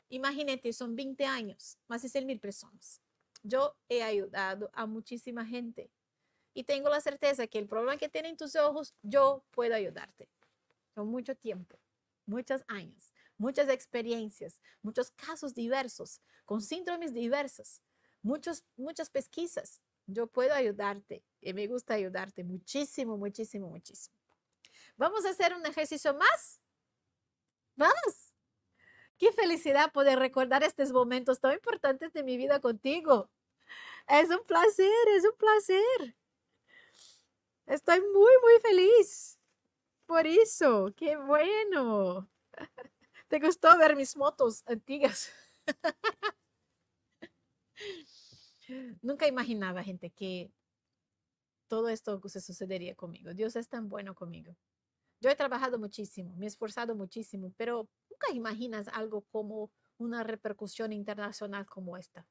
imagínate, son 20 años, más de 100 mil personas. Yo he ayudado a muchísima gente y tengo la certeza que el problema que tiene en tus ojos, yo puedo ayudarte. Con mucho tiempo, muchos años, muchas experiencias, muchos casos diversos, con síndromes diversos, muchos, muchas pesquisas. Yo puedo ayudarte y me gusta ayudarte muchísimo, muchísimo, muchísimo. Vamos a hacer un ejercicio más Vamos. Qué felicidad poder recordar estos momentos tan importantes de mi vida contigo. Es un placer, es un placer. Estoy muy, muy feliz. Por eso, qué bueno. ¿Te gustó ver mis motos antiguas? Nunca imaginaba, gente, que todo esto se sucedería conmigo. Dios es tan bueno conmigo. Yo he trabajado muchísimo, me he esforzado muchísimo, pero nunca imaginas algo como una repercusión internacional como esta.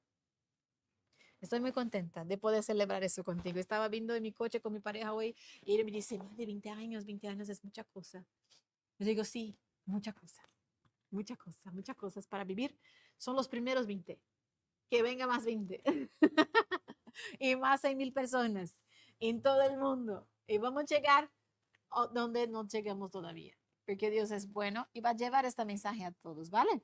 Estoy muy contenta de poder celebrar eso contigo. Estaba viendo en mi coche con mi pareja hoy y él me dice, más de 20 años, 20 años es mucha cosa. Yo digo, sí, mucha cosa, mucha cosa, muchas cosas para vivir. Son los primeros 20. Que venga más 20. y más 6,000 mil personas en todo el mundo. Y vamos a llegar donde no lleguemos todavía, porque Dios es bueno y va a llevar este mensaje a todos, ¿vale?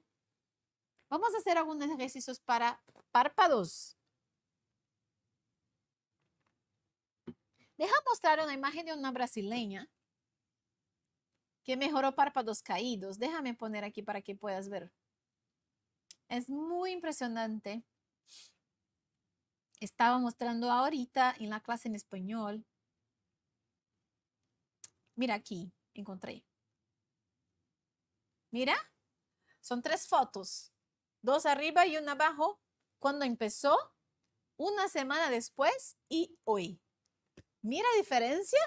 Vamos a hacer algunos ejercicios para párpados. Deja mostrar una imagen de una brasileña que mejoró párpados caídos. Déjame poner aquí para que puedas ver. Es muy impresionante. Estaba mostrando ahorita en la clase en español Mira aquí, encontré. Mira, son tres fotos, dos arriba y una abajo, cuando empezó, una semana después y hoy. Mira la diferencia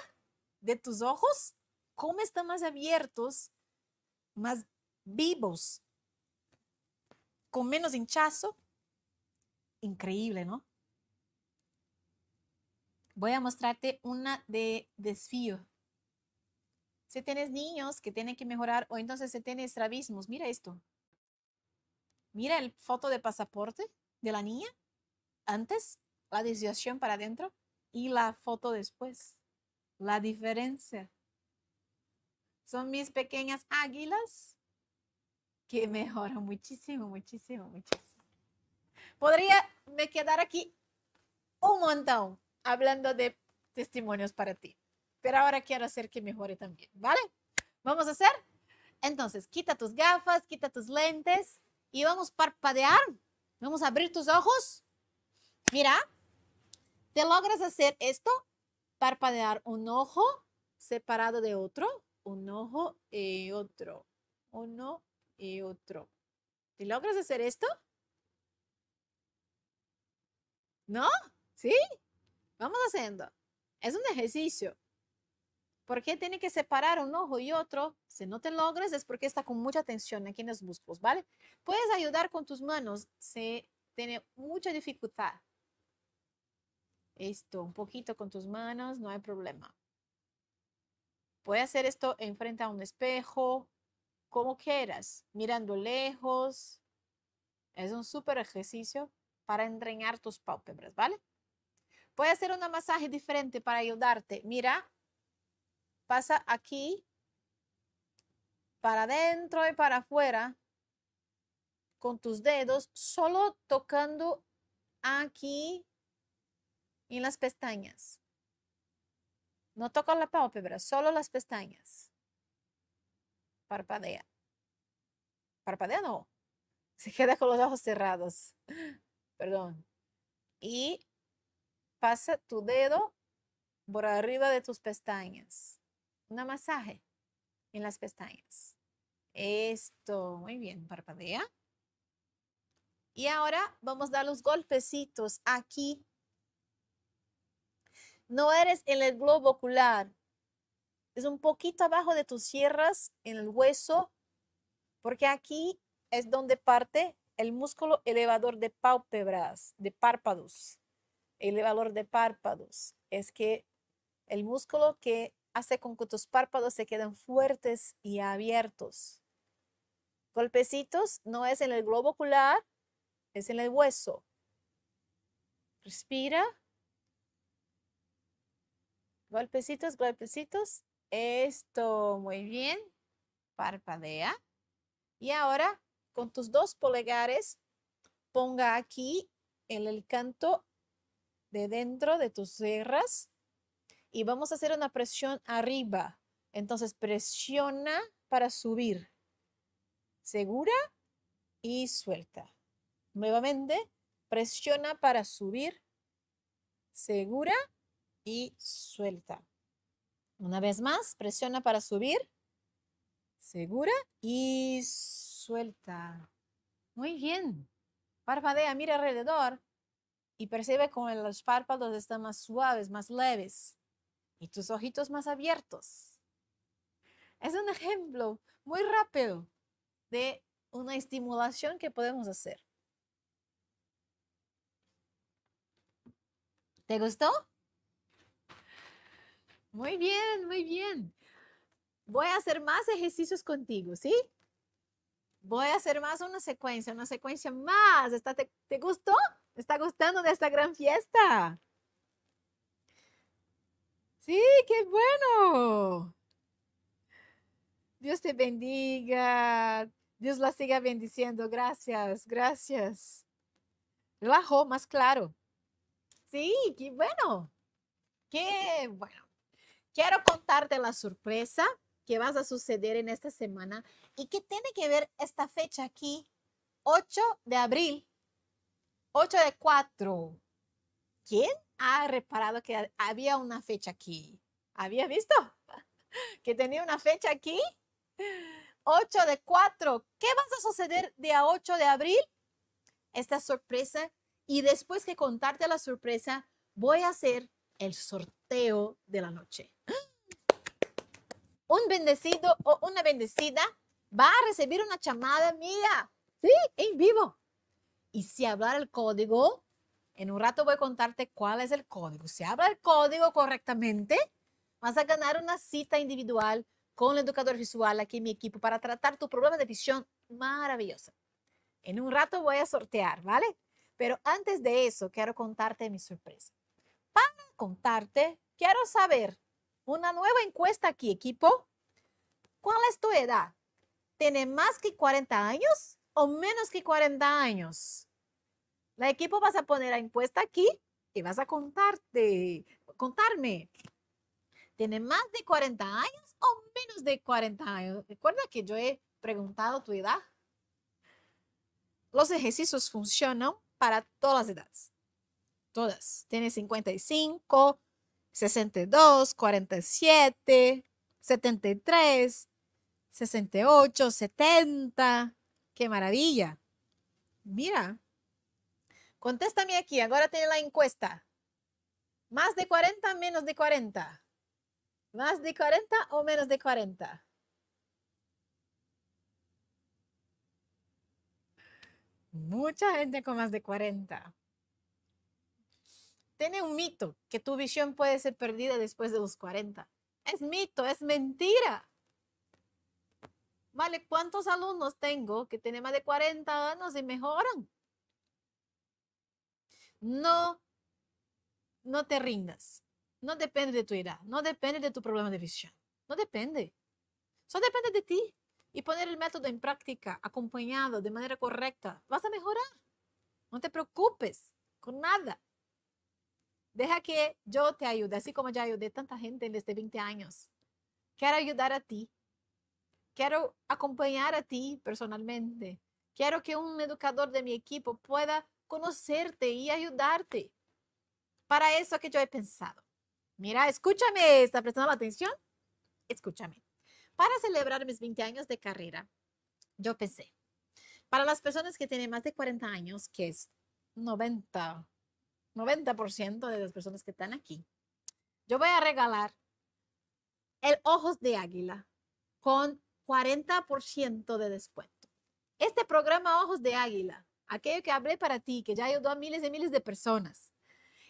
de tus ojos, cómo están más abiertos, más vivos, con menos hinchazo. Increíble, ¿no? Voy a mostrarte una de desfío si tienes niños que tienen que mejorar o entonces si tienes estrabismos, mira esto. Mira el foto de pasaporte de la niña antes, la desviación para adentro y la foto después. La diferencia. Son mis pequeñas águilas que mejoran muchísimo, muchísimo, muchísimo. Podría me quedar aquí un montón hablando de testimonios para ti pero ahora quiero hacer que mejore también, ¿vale? Vamos a hacer. Entonces, quita tus gafas, quita tus lentes y vamos a parpadear. Vamos a abrir tus ojos. Mira, te logras hacer esto, parpadear un ojo separado de otro, un ojo y otro, uno y otro. ¿Te logras hacer esto? ¿No? ¿Sí? Vamos haciendo. Es un ejercicio. ¿Por qué tiene que separar un ojo y otro? Si no te logras es porque está con mucha tensión aquí en los músculos, ¿vale? Puedes ayudar con tus manos si tiene mucha dificultad. Esto, un poquito con tus manos, no hay problema. Puedes hacer esto enfrente a un espejo, como quieras, mirando lejos. Es un súper ejercicio para entrenar tus pálpebras, ¿vale? Puedes hacer un masaje diferente para ayudarte. Mira pasa aquí, para adentro y para afuera, con tus dedos, solo tocando aquí en las pestañas. No toca la pálpebra, solo las pestañas. Parpadea. Parpadea no. Se queda con los ojos cerrados. Perdón. Y pasa tu dedo por arriba de tus pestañas una masaje en las pestañas. Esto, muy bien, parpadea. Y ahora vamos a dar los golpecitos aquí. No eres en el globo ocular. Es un poquito abajo de tus sierras, en el hueso, porque aquí es donde parte el músculo elevador de pálpebras, de párpados. El elevador de párpados es que el músculo que hace con que tus párpados se quedan fuertes y abiertos. Golpecitos no es en el globo ocular, es en el hueso. Respira. Golpecitos, golpecitos. Esto, muy bien. Parpadea. Y ahora, con tus dos polegares, ponga aquí en el canto de dentro de tus cerras y vamos a hacer una presión arriba. Entonces presiona para subir. Segura y suelta. Nuevamente, presiona para subir. Segura y suelta. Una vez más, presiona para subir. Segura y suelta. Muy bien. Parpadea, mira alrededor y percibe con los párpados están más suaves, más leves y tus ojitos más abiertos. Es un ejemplo muy rápido de una estimulación que podemos hacer. ¿Te gustó? Muy bien, muy bien. Voy a hacer más ejercicios contigo, ¿sí? Voy a hacer más una secuencia, una secuencia más. ¿Está, te, te, gustó? ¿Está gustando de esta gran fiesta? Sí, qué bueno. Dios te bendiga. Dios la siga bendiciendo. Gracias, gracias. Relajó, más claro. Sí, qué bueno. Qué bueno. Quiero contarte la sorpresa que vas a suceder en esta semana y que tiene que ver esta fecha aquí, 8 de abril, 8 de 4. ¿Quién ha reparado que había una fecha aquí. ¿Había visto? que tenía una fecha aquí. 8 de 4. ¿Qué vas a suceder día 8 de abril? Esta sorpresa. Y después que contarte la sorpresa, voy a hacer el sorteo de la noche. Un bendecido o una bendecida va a recibir una llamada mía. Sí, en vivo. Y si hablar el código en un rato voy a contarte cuál es el código. Si habla el código correctamente, vas a ganar una cita individual con el educador visual aquí en mi equipo para tratar tu problema de visión maravillosa. En un rato voy a sortear, ¿vale? Pero antes de eso, quiero contarte mi sorpresa. Para contarte, quiero saber una nueva encuesta aquí, equipo. ¿Cuál es tu edad? ¿Tiene más que 40 años o menos que 40 años? La equipo vas a poner la encuesta aquí y vas a contarte, contarme. ¿Tiene más de 40 años o menos de 40 años? Recuerda que yo he preguntado tu edad. Los ejercicios funcionan para todas las edades. Todas. Tienes 55, 62, 47, 73, 68, 70. ¡Qué maravilla! Mira, Contéstame aquí. Ahora tiene la encuesta. ¿Más de 40, menos de 40? ¿Más de 40 o menos de 40? Mucha gente con más de 40. Tiene un mito que tu visión puede ser perdida después de los 40. Es mito, es mentira. Vale, ¿cuántos alumnos tengo que tienen más de 40 años y mejoran? no, no te rindas. No depende de tu edad, no depende de tu problema de visión, no depende. Solo depende de ti. Y poner el método en práctica, acompañado de manera correcta, vas a mejorar. No te preocupes con nada. Deja que yo te ayude, así como ya ayudé tanta gente en este 20 años. Quiero ayudar a ti. Quiero acompañar a ti personalmente. Quiero que un educador de mi equipo pueda conocerte y ayudarte. Para eso que yo he pensado. Mira, escúchame, ¿está prestando la atención? Escúchame. Para celebrar mis 20 años de carrera, yo pensé, para las personas que tienen más de 40 años, que es 90, 90% de las personas que están aquí, yo voy a regalar el Ojos de Águila con 40% de descuento. Este programa Ojos de Águila aquello que hablé para ti, que ya ayudó a miles y miles de personas.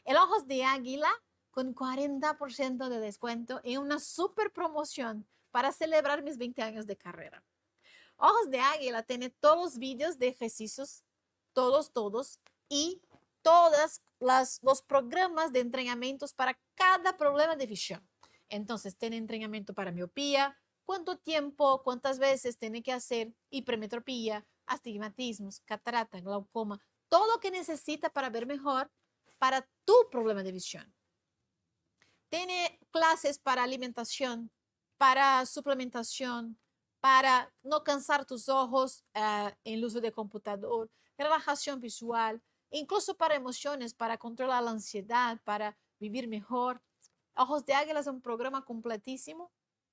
El Ojos de Águila con 40% de descuento y una super promoción para celebrar mis 20 años de carrera. Ojos de Águila tiene todos los vídeos de ejercicios, todos, todos, y todos los programas de entrenamientos para cada problema de visión. Entonces, tiene entrenamiento para miopía, cuánto tiempo, cuántas veces tiene que hacer hipermetropía, astigmatismos, catarata, glaucoma, todo lo que necesita para ver mejor para tu problema de visión. Tiene clases para alimentación, para suplementación, para no cansar tus ojos eh, en el uso de computador, relajación visual, incluso para emociones, para controlar la ansiedad, para vivir mejor. Ojos de Águila es un programa completísimo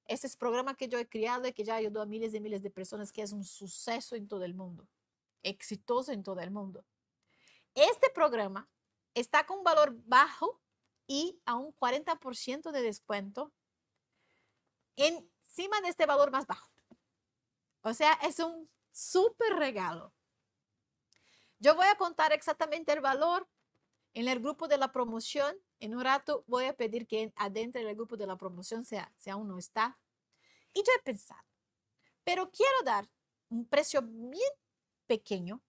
este es el programa que yo he creado y que ya ayudó a miles y miles de personas, que es un suceso en todo el mundo, exitoso en todo el mundo. Este programa está con valor bajo y a un 40% de descuento encima de este valor más bajo. O sea, es un súper regalo. Yo voy a contar exactamente el valor en el grupo de la promoción en un rato voy a pedir que adentro del grupo de la promoción, sea, si aún no está. Y yo he pensado, pero quiero dar un precio bien pequeño,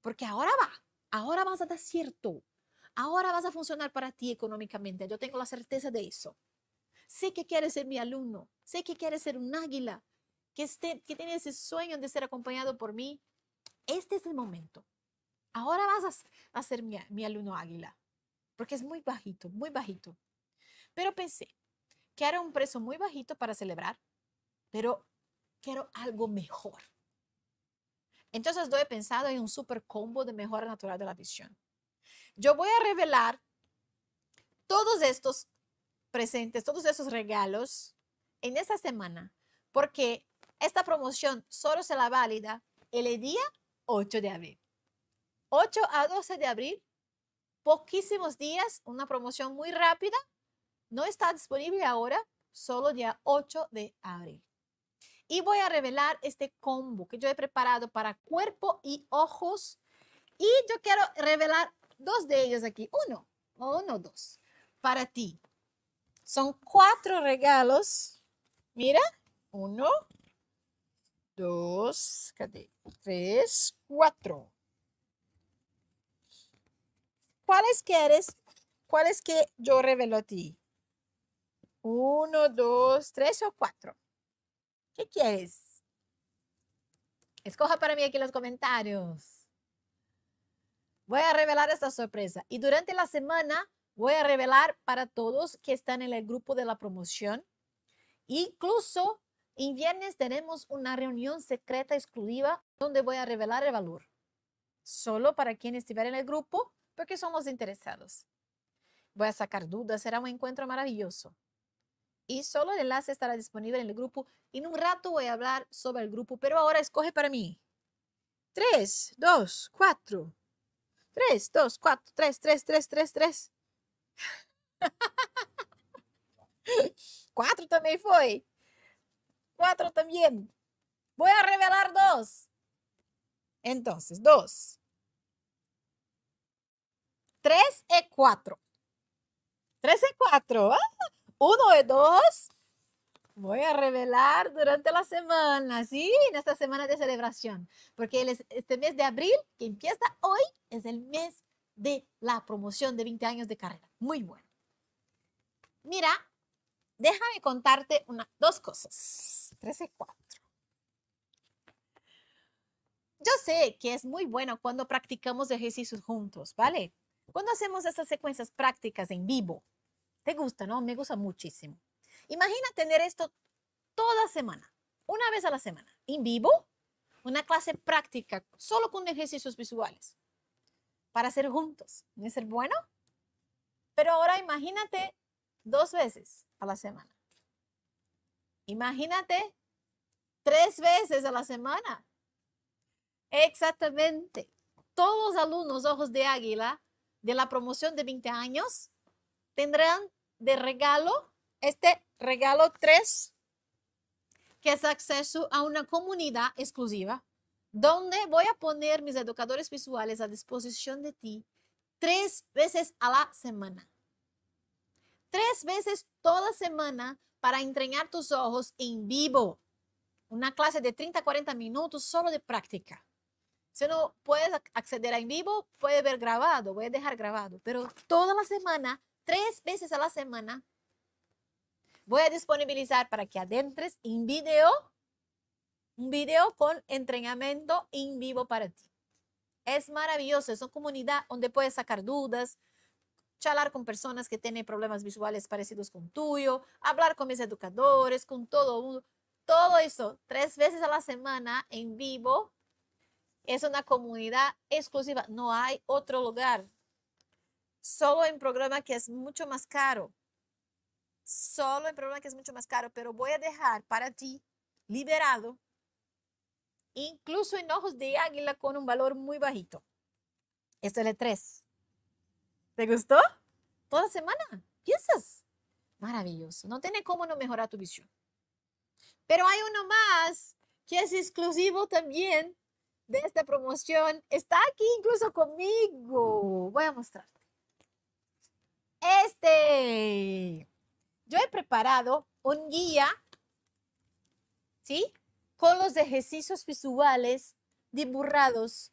porque ahora va, ahora vas a dar cierto, ahora vas a funcionar para ti económicamente, yo tengo la certeza de eso. Sé que quieres ser mi alumno, sé que quieres ser un águila, que, esté, que tiene ese sueño de ser acompañado por mí. Este es el momento. Ahora vas a, ser mi alumno águila porque es muy bajito, muy bajito. Pero pensé que era un precio muy bajito para celebrar, pero quiero algo mejor. Entonces, doy pensado en un super combo de mejora natural de la visión. Yo voy a revelar todos estos presentes, todos esos regalos en esta semana, porque esta promoción solo se la válida el día 8 de abril. 8 a 12 de abril poquísimos días, una promoción muy rápida. No está disponible ahora, solo día 8 de abril. Y voy a revelar este combo que yo he preparado para cuerpo y ojos. Y yo quiero revelar dos de ellos aquí. Uno, uno, dos, para ti. Son cuatro regalos. Mira, uno, dos, tres, cuatro. ¿Cuáles quieres? ¿Cuáles que yo revelo a ti? Uno, dos, tres o cuatro. ¿Qué quieres? Escoja para mí aquí los comentarios. Voy a revelar esta sorpresa. Y durante la semana voy a revelar para todos que están en el grupo de la promoción. Incluso en viernes tenemos una reunión secreta exclusiva donde voy a revelar el valor. Solo para quien estuviera en el grupo porque somos interesados. Voy a sacar dudas, será un encuentro maravilloso. Y solo el enlace estará disponible en el grupo. Y en un rato voy a hablar sobre el grupo, pero ahora escoge para mí. 3, 2, 4. 3, 2, 4, 3, 3, 3, 3, 3. 4 también fue 4 también voy a revelar dos entonces dos 3 y 4. 3 y 4. 1 y 2. Voy a revelar durante la semana, ¿sí? En esta semana de celebración. Porque este mes de abril, que empieza hoy, es el mes de la promoción de 20 años de carrera. Muy bueno. Mira, déjame contarte dos cosas. 3 13, 4. Yo sé que es muy bueno cuando practicamos ejercicios juntos, ¿vale? Cuando hacemos estas secuencias prácticas en vivo, ¿te gusta, no? Me gusta muchísimo. Imagina tener esto toda semana, una vez a la semana, en vivo, una clase práctica solo con ejercicios visuales para hacer juntos. ¿No es el bueno? Pero ahora imagínate dos veces a la semana. Imagínate tres veces a la semana. Exactamente. Todos los alumnos ojos de águila de la promoción de 20 años tendrán de regalo este regalo 3, que es acceso a una comunidad exclusiva, donde voy a poner mis educadores visuales a disposición de ti tres veces a la semana. Tres veces toda semana para entrenar tus ojos en vivo. Una clase de 30 40 minutos solo de práctica. Si no puedes acceder a en vivo, puedes ver grabado, voy a dejar grabado, pero toda la semana, tres veces a la semana, voy a disponibilizar para que adentres en video, un video con entrenamiento en vivo para ti. Es maravilloso, es una comunidad donde puedes sacar dudas, charlar con personas que tienen problemas visuales parecidos con tuyo, hablar con mis educadores, con todo mundo. Todo eso, tres veces a la semana en vivo es una comunidad exclusiva, no hay otro lugar. Solo en programa que es mucho más caro. Solo en programa que es mucho más caro, pero voy a dejar para ti liberado, incluso en ojos de águila con un valor muy bajito. Esto es el 3. E ¿Te gustó? Toda semana, piensas. Maravilloso. No tiene cómo no mejorar tu visión. Pero hay uno más que es exclusivo también de esta promoción está aquí incluso conmigo. Voy a mostrarte. Este. Yo he preparado un guía, ¿sí? Con los ejercicios visuales dibujados.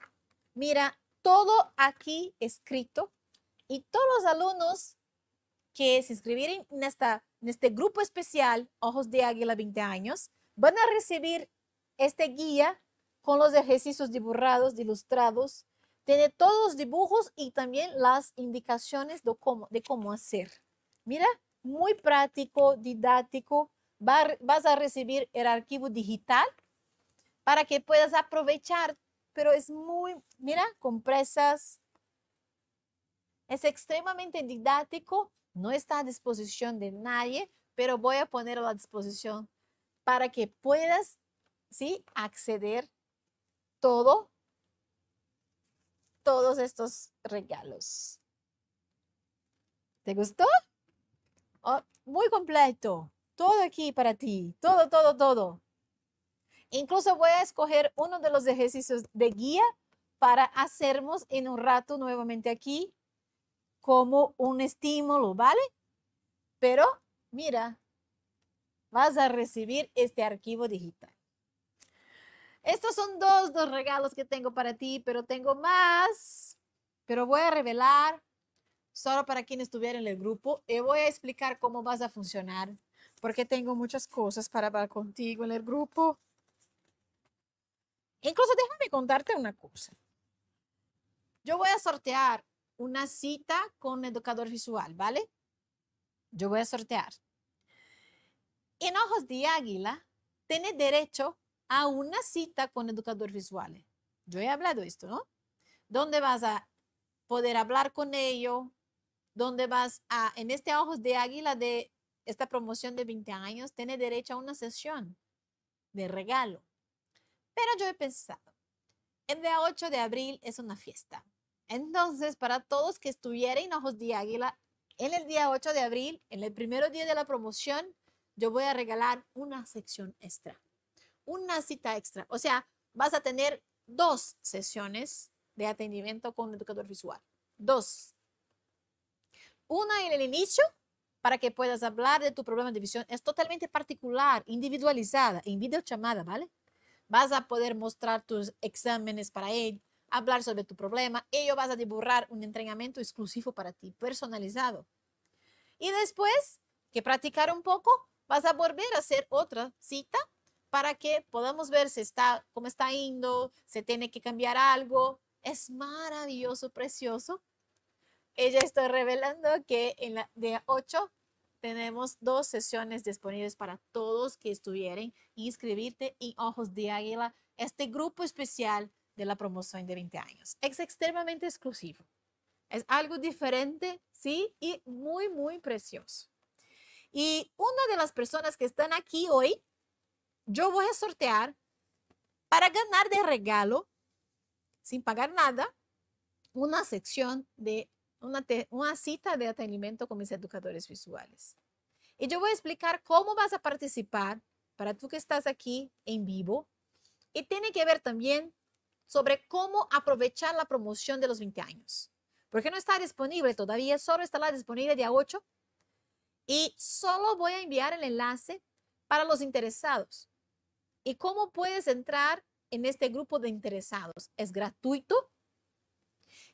Mira, todo aquí escrito y todos los alumnos que se inscribieron en, esta, en este grupo especial, Ojos de Águila 20 años, van a recibir este guía con los ejercicios dibujados, ilustrados. Tiene todos los dibujos y también las indicaciones de cómo, de cómo hacer. Mira, muy práctico, didáctico. vas a recibir el archivo digital para que puedas aprovechar, pero es muy, mira, compresas. Es extremadamente didáctico, no está a disposición de nadie, pero voy a ponerlo a disposición para que puedas, ¿sí? Acceder todo, todos estos regalos. ¿Te gustó? Oh, muy completo. Todo aquí para ti. Todo, todo, todo. Incluso voy a escoger uno de los ejercicios de guía para hacernos en un rato nuevamente aquí como un estímulo, ¿vale? Pero mira, vas a recibir este archivo digital. Estos son dos regalos que tengo para ti, pero tengo más. Pero voy a revelar solo para quien estuviera en el grupo y eh, voy a explicar cómo vas a funcionar, porque tengo muchas cosas para hablar contigo en el grupo. Incluso déjame contarte una cosa. Yo voy a sortear una cita con un educador visual, ¿vale? Yo voy a sortear. En Ojos de Águila, tienes derecho a una cita con educador visual. Yo he hablado esto, ¿no? ¿Dónde vas a poder hablar con ellos? ¿Dónde vas a, en este Ojos de Águila de esta promoción de 20 años, tiene derecho a una sesión de regalo? Pero yo he pensado, el día 8 de abril es una fiesta. Entonces, para todos que estuvieran en Ojos de Águila, en el día 8 de abril, en el primer día de la promoción, yo voy a regalar una sección extra una cita extra. O sea, vas a tener dos sesiones de atendimiento con un educador visual. Dos. Una en el inicio para que puedas hablar de tu problema de visión. Es totalmente particular, individualizada, en videochamada, ¿vale? Vas a poder mostrar tus exámenes para él, hablar sobre tu problema. Ellos vas a dibujar un entrenamiento exclusivo para ti, personalizado. Y después que practicar un poco, vas a volver a hacer otra cita para que podamos ver si está, cómo está indo, se tiene que cambiar algo. Es maravilloso, precioso. Ella está revelando que en la de 8 tenemos dos sesiones disponibles para todos que estuvieran inscribirte en Ojos de Águila, este grupo especial de la promoción de 20 años. Es extremadamente exclusivo. Es algo diferente, ¿sí? Y muy, muy precioso. Y una de las personas que están aquí hoy yo voy a sortear para ganar de regalo, sin pagar nada, una sección de una, cita de atendimiento con mis educadores visuales. Y yo voy a explicar cómo vas a participar para tú que estás aquí en vivo. Y tiene que ver también sobre cómo aprovechar la promoción de los 20 años. Porque no está disponible todavía, solo la disponible día 8. Y solo voy a enviar el enlace para los interesados. ¿Y cómo puedes entrar en este grupo de interesados? ¿Es gratuito?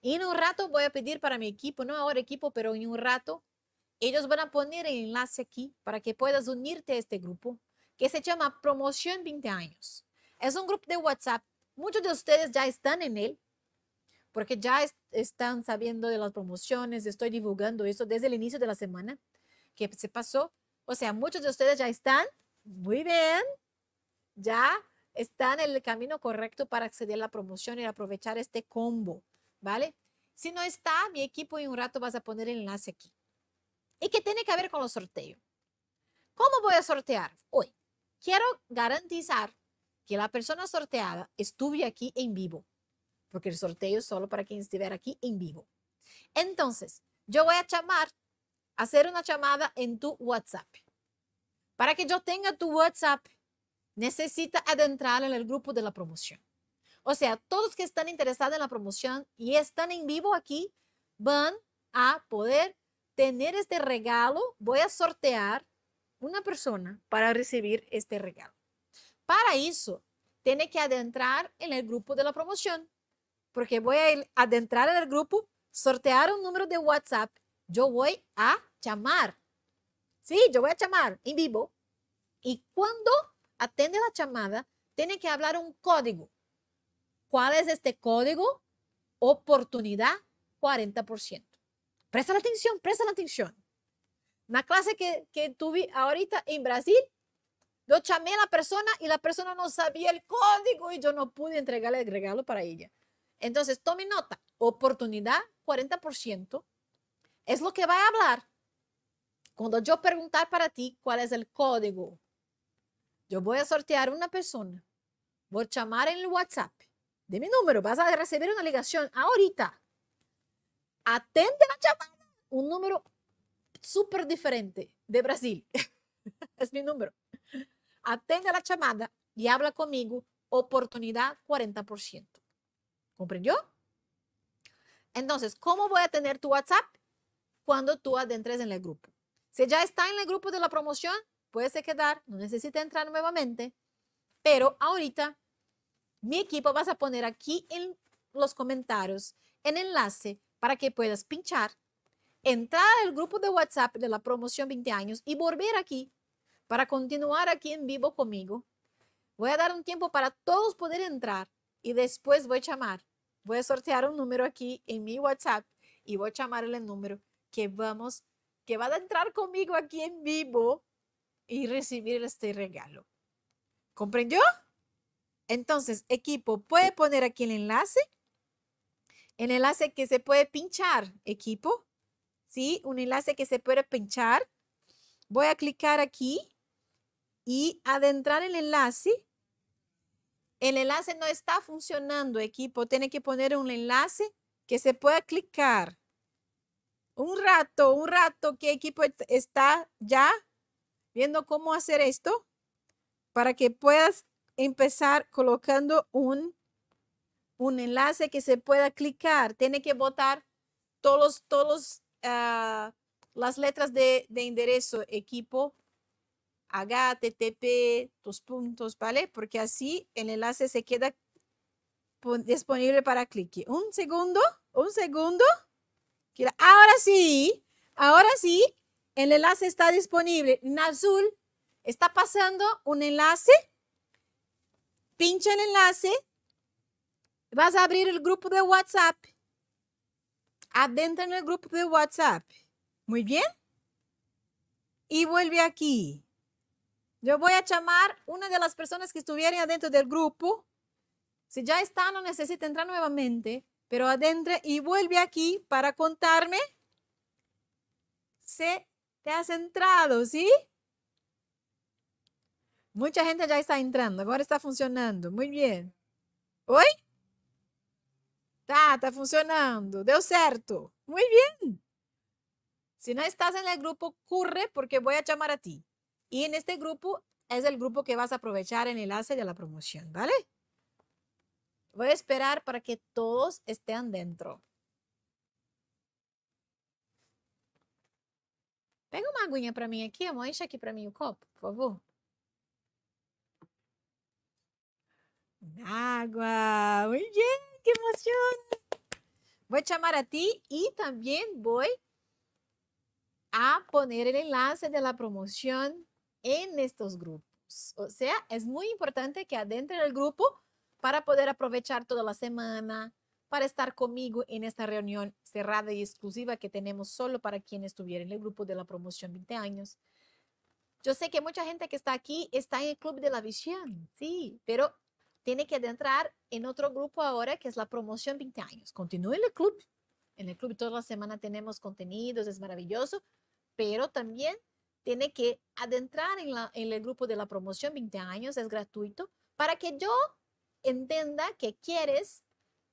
Y en un rato voy a pedir para mi equipo, no ahora equipo, pero en un rato, ellos van a poner el enlace aquí para que puedas unirte a este grupo que se llama Promoción 20 años. Es un grupo de WhatsApp. Muchos de ustedes ya están en él porque ya están sabiendo de las promociones. Estoy divulgando eso desde el inicio de la semana que se pasó. O sea, muchos de ustedes ya están. Muy bien ya está en el camino correcto para acceder a la promoción y aprovechar este combo, ¿vale? Si no está, mi equipo en un rato vas a poner el enlace aquí. ¿Y qué tiene que ver con los sorteos? ¿Cómo voy a sortear hoy? Quiero garantizar que la persona sorteada estuve aquí en vivo, porque el sorteo es solo para quien estuviera aquí en vivo. Entonces, yo voy a llamar, hacer una llamada en tu WhatsApp. Para que yo tenga tu WhatsApp, necesita adentrar en el grupo de la promoción. O sea, todos que están interesados en la promoción y están en vivo aquí van a poder tener este regalo. Voy a sortear una persona para recibir este regalo. Para eso, tiene que adentrar en el grupo de la promoción, porque voy a adentrar en el grupo, sortear un número de WhatsApp. Yo voy a llamar. Sí, yo voy a llamar en vivo. Y cuando atende la llamada, tiene que hablar un código. ¿Cuál es este código? Oportunidad 40%. Presta la atención, presta la atención. Una clase que, que tuve ahorita en Brasil, yo llamé a la persona y la persona no sabía el código y yo no pude entregarle el regalo para ella. Entonces, tome nota, oportunidad 40% es lo que va a hablar. Cuando yo preguntar para ti cuál es el código yo voy a sortear una persona. voy a llamar en el WhatsApp. De mi número. Vas a recibir una ligación ahorita. Atende la llamada. Un número súper diferente de Brasil. Es mi número. Atende la llamada y habla conmigo. Oportunidad 40%. ¿Comprendió? Entonces, ¿cómo voy a tener tu WhatsApp? Cuando tú adentres en el grupo. Si ya está en el grupo de la promoción, puede quedar, no necesita entrar nuevamente, pero ahorita mi equipo vas a poner aquí en los comentarios el enlace para que puedas pinchar, entrar al grupo de WhatsApp de la promoción 20 años y volver aquí para continuar aquí en vivo conmigo. Voy a dar un tiempo para todos poder entrar y después voy a llamar. Voy a sortear un número aquí en mi WhatsApp y voy a llamar el número que vamos, que va a entrar conmigo aquí en vivo y recibir este regalo. ¿Comprendió? Entonces, equipo, puede poner aquí el enlace. El enlace que se puede pinchar, equipo. ¿Sí? Un enlace que se puede pinchar. Voy a clicar aquí y adentrar el enlace. El enlace no está funcionando, equipo. Tiene que poner un enlace que se pueda clicar. Un rato, un rato que equipo está ya viendo cómo hacer esto para que puedas empezar colocando un, un enlace que se pueda clicar. Tiene que botar todos, todos ah, las letras de, de enderezo, equipo, HTTP, tus puntos, ¿vale? Porque así el enlace se queda disponible para clic. Un segundo, un segundo. Ahora sí, ahora sí, el enlace está disponible en azul. Está pasando un enlace. Pincha el enlace. Vas a abrir el grupo de WhatsApp. adentro en el grupo de WhatsApp. Muy bien. Y vuelve aquí. Yo voy a llamar una de las personas que estuvieran adentro del grupo. Si ya está, no necesita entrar nuevamente, pero adentro y vuelve aquí para contarme. Te has entrado, ¿sí? Mucha gente ya está entrando, Ahora está funcionando. Muy bien. ¿Hoy? Está, está funcionando. Deu cierto. Muy bien. Si no estás en el grupo, corre porque voy a llamar a ti. Y en este grupo es el grupo que vas a aprovechar el enlace de la promoción, ¿vale? Voy a esperar para que todos estén dentro. Pega uma aguinha para mim aqui, amor. Enche aqui para mim o copo, por favor. Água. Muy que emoção! Vou chamar a ti e também vou a poner o enlace de la promoção en estos grupos. Ou seja, é muito importante que adentre no grupo para poder aproveitar toda a semana, para estar conmigo en esta reunión cerrada y exclusiva que tenemos solo para quien estuviera en el grupo de la promoción 20 años. Yo sé que mucha gente que está aquí está en el Club de la Visión, sí, pero tiene que adentrar en otro grupo ahora que es la promoción 20 años. Continúe en el club. En el club toda la semana tenemos contenidos, es maravilloso, pero también tiene que adentrar en, en el grupo de la promoción 20 años, es gratuito, para que yo entienda que quieres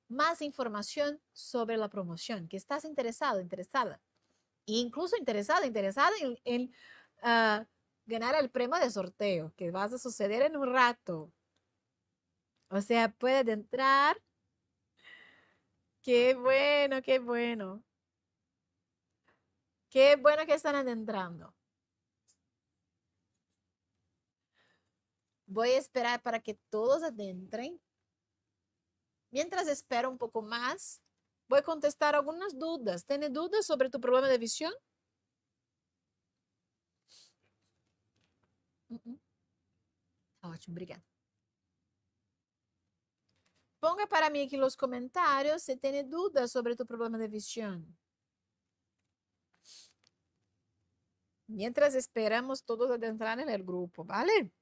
más información sobre la promoción, que estás interesado, interesada, e incluso interesada, interesada en, ah, ganar el premio de sorteo, que vas a suceder en un rato. O sea, puedes entrar. Qué bueno, qué bueno. Qué bueno que están adentrando. Voy a esperar para que todos adentren Mientras espero un poco más, voy a contestar algunas dudas. ¿Tiene dudas sobre tu problema de visión? Oh, Ponga para mí aquí los comentarios si tiene dudas sobre tu problema de visión. Mientras esperamos todos adentrar en el grupo, ¿vale?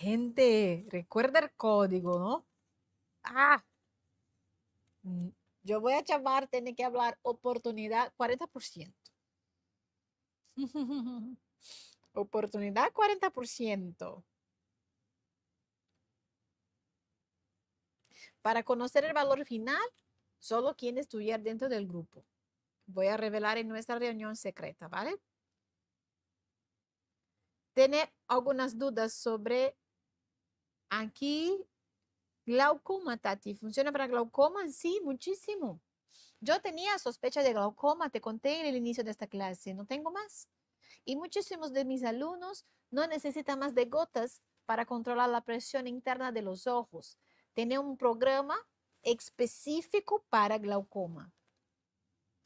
Gente, recuerda el código, ¿no? Ah, mm, yo voy a llamar, tiene que hablar oportunidad 40%. oportunidad 40%. Para conocer el valor final, solo quien estuviera dentro del grupo. Voy a revelar en nuestra reunión secreta, ¿vale? Tiene algunas dudas sobre Aquí, glaucoma, Tati, ¿funciona para glaucoma? Sí, muchísimo. Yo tenía sospecha de glaucoma, te conté en el inicio de esta clase, no tengo más. Y muchísimos de mis alumnos no necesitan más de gotas para controlar la presión interna de los ojos. Tiene un programa específico para glaucoma.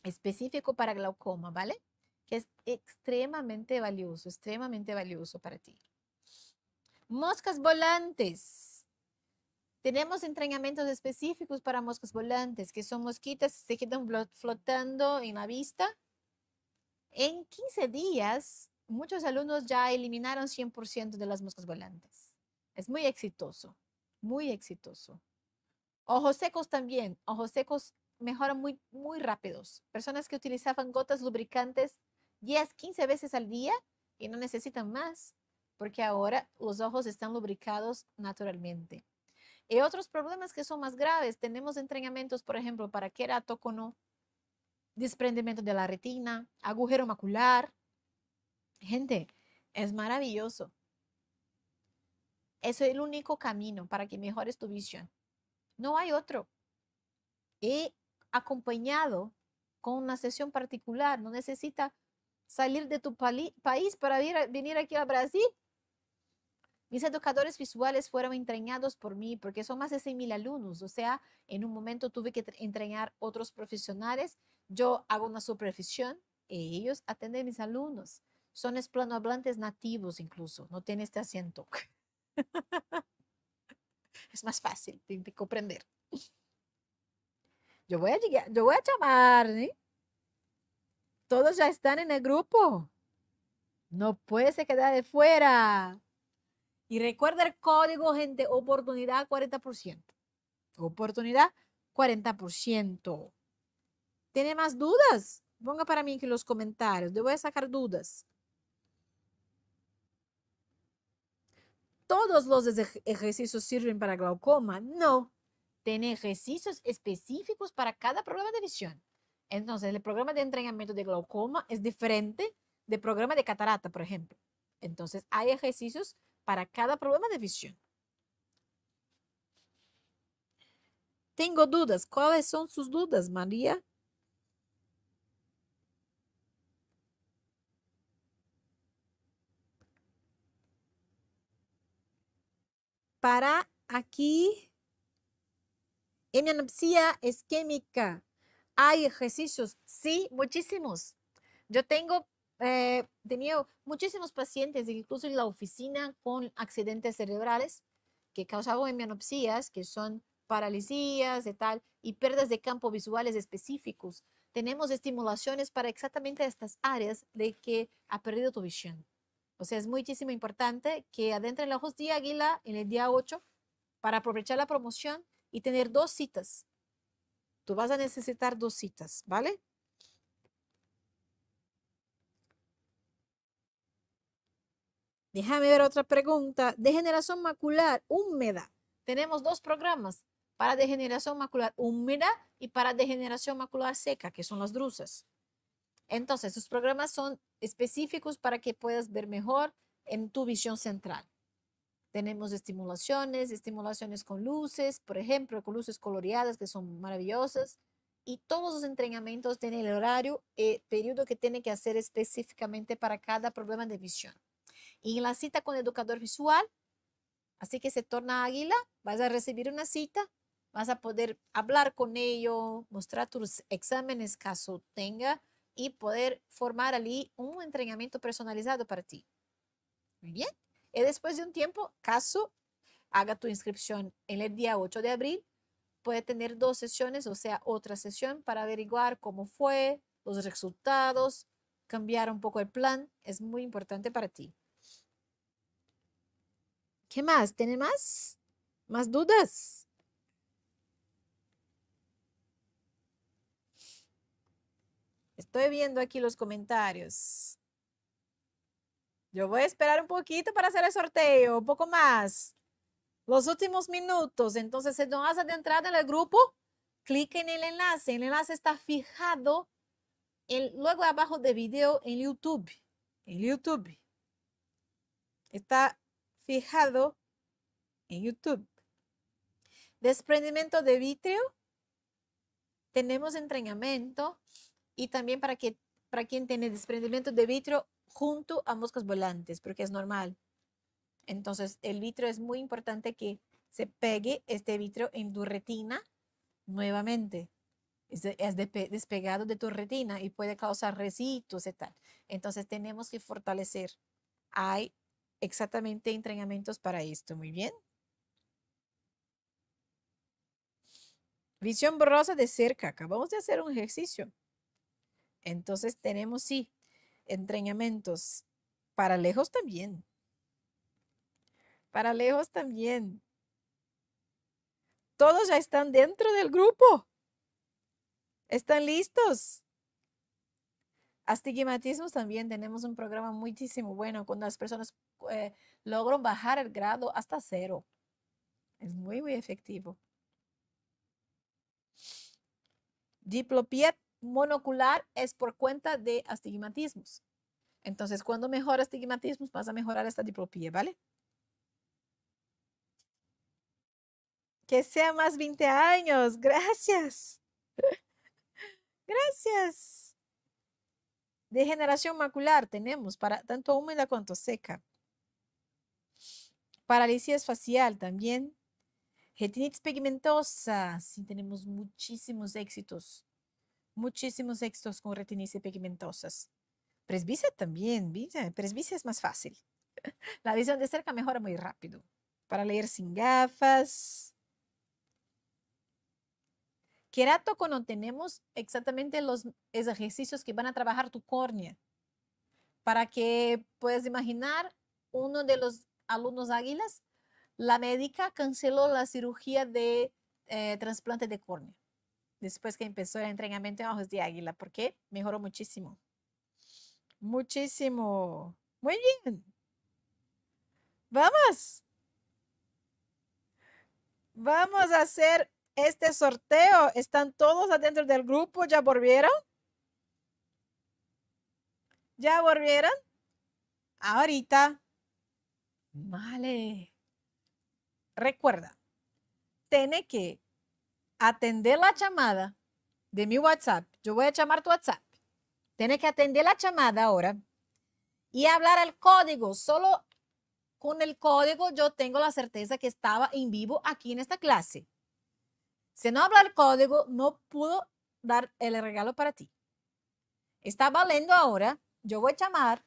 Específico para glaucoma, ¿vale? Que es extremadamente valioso, extremadamente valioso para ti. Moscas volantes. Tenemos entrenamientos específicos para moscas volantes, que son mosquitas que se quedan flotando en la vista. En 15 días, muchos alumnos ya eliminaron 100% de las moscas volantes. Es muy exitoso, muy exitoso. Ojos secos también. Ojos secos mejoran muy, muy rápidos. Personas que utilizaban gotas lubricantes 10, 15 veces al día y no necesitan más, porque ahora los ojos están lubricados naturalmente. Y otros problemas que son más graves, tenemos entrenamientos, por ejemplo, para queratócono, desprendimiento de la retina, agujero macular. Gente, es maravilloso. es el único camino para que mejores tu visión. No hay otro. Y acompañado con una sesión particular, no necesita salir de tu país para venir aquí a Brasil mis educadores visuales fueron entrenados por mí porque son más de 6.000 alumnos, o sea, en un momento tuve que entrenar otros profesionales. Yo hago una supervisión y ellos atenden a mis alumnos. Son esplanohablantes nativos incluso, no tienen este asiento. es más fácil de, comprender. Yo voy a a llamar, ¿eh? Todos ya están en el grupo. No puede quedar de fuera. Y recuerda el código, gente, oportunidad 40%. Oportunidad 40%. ¿Tiene más dudas? Ponga para mí en los comentarios. Le voy a sacar dudas. ¿Todos los ejercicios sirven para glaucoma? No. Tiene ejercicios específicos para cada problema de visión. Entonces, el programa de entrenamiento de glaucoma es diferente del programa de catarata, por ejemplo. Entonces, hay ejercicios para cada problema de visión. tenho dúvidas. Quais são suas dúvidas, Maria? Para em hemianopsia isquémica. há exercícios? Sí, muitíssimos. Eu tenho eh, muchísimos pacientes, incluso en la oficina, con accidentes cerebrales que causaban hemianopsias, que son parálisis, y tal, y pérdidas de campo visuales específicos. Tenemos estimulaciones para exactamente estas áreas de que ha perdido tu visión. O sea, es muchísimo importante que adentren los ojos de águila en el día 8 para aprovechar la promoción y tener dos citas. Tú vas a necesitar dos citas, ¿vale? Déjame ver otra pregunta. Degeneración macular húmeda. Tenemos dos programas para degeneración macular húmeda y para degeneración macular seca, que son las drusas. Entonces, sus programas son específicos para que puedas ver mejor en tu visión central. Tenemos estimulaciones, estimulaciones con luces, por ejemplo, con luces coloreadas que son maravillosas. Y todos los entrenamientos tienen el horario y eh, periodo que tiene que hacer específicamente para cada problema de visión y en la cita con educador visual, así que se torna águila, vas a recibir una cita, vas a poder hablar con ellos, mostrar tus exámenes caso tenga y poder formar allí un entrenamiento personalizado para ti. Muy bien. Y después de un tiempo, caso haga tu inscripción en el día 8 de abril, puede tener dos sesiones, o sea, otra sesión para averiguar cómo fue, los resultados, cambiar un poco el plan. Es muy importante para ti. ¿Qué más? ¿Tiene más? ¿Más dudas? Estoy viendo aquí los comentarios. Yo voy a esperar un poquito para hacer el sorteo, un poco más. Los últimos minutos. Entonces, si no vas de entrar en el grupo, clic en el enlace. El enlace está fijado luego abajo de video en YouTube. En YouTube. Está fijado en YouTube. Desprendimiento de vitrio. Tenemos entrenamiento y también para, que, para quien tiene desprendimiento de vitrio junto a moscas volantes, porque es normal. Entonces, el vitrio es muy importante que se pegue este vitrio en tu retina nuevamente. Es, despegado de tu retina y puede causar residuos y tal. Entonces, tenemos que fortalecer. Hay exactamente entrenamientos para esto. Muy bien. Visión borrosa de cerca. Acabamos de hacer un ejercicio. Entonces tenemos, sí, entrenamientos para lejos también. Para lejos también. Todos ya están dentro del grupo. ¿Están listos? Astigmatismos también tenemos un programa muchísimo bueno cuando las personas eh, logran bajar el grado hasta cero. Es muy, muy efectivo. Diplopía monocular es por cuenta de astigmatismos. Entonces, cuando mejora astigmatismos, vas a mejorar esta diplopía, ¿vale? Que sea más 20 años. Gracias. Gracias. Degeneración macular tenemos para tanto húmeda cuanto seca. Parálisis facial también. Retinitis pigmentosa. Sí, tenemos muchísimos éxitos. Muchísimos éxitos con retinitis pigmentosas. Presbicia también, Presbicia es más fácil. La visión de cerca mejora muy rápido. Para leer sin gafas. Querato cuando tenemos exactamente los ejercicios que van a trabajar tu córnea. Para que puedas imaginar, uno de los alumnos águilas, la médica canceló la cirugía de eh, trasplante de córnea después que empezó el entrenamiento de ojos de águila, porque mejoró muchísimo. Muchísimo. Muy bien. Vamos. Vamos a hacer este sorteo. ¿Están todos adentro del grupo? ¿Ya volvieron? ¿Ya volvieron? Ahorita. Vale. Recuerda, tiene que atender la llamada de mi WhatsApp. Yo voy a llamar tu WhatsApp. Tiene que atender la llamada ahora y hablar al código. Solo con el código yo tengo la certeza que estaba en vivo aquí en esta clase. Si no habla el código, no pudo dar el regalo para ti. Está valiendo ahora, yo voy a llamar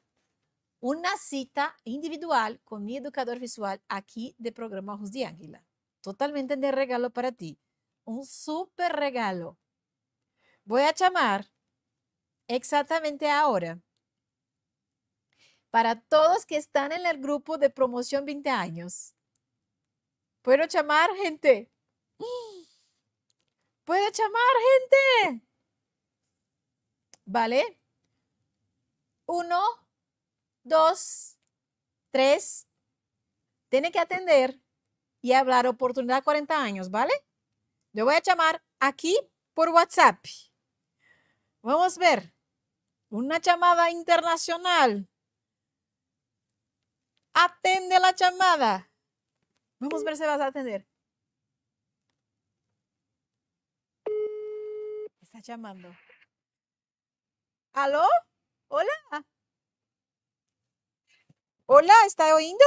una cita individual con mi educador visual aquí de programa Ojos de Águila. Totalmente de regalo para ti. Un súper regalo. Voy a llamar exactamente ahora para todos que están en el grupo de promoción 20 años. ¿Puedo llamar, gente? puedo llamar, gente. ¿Vale? Uno, dos, tres. Tiene que atender y hablar oportunidad 40 años, ¿vale? Yo voy a llamar aquí por WhatsApp. Vamos a ver. Una llamada internacional. Atende la llamada. Vamos a ver si vas a atender. llamando. ¿Aló? Hola. Hola, ¿está oyendo?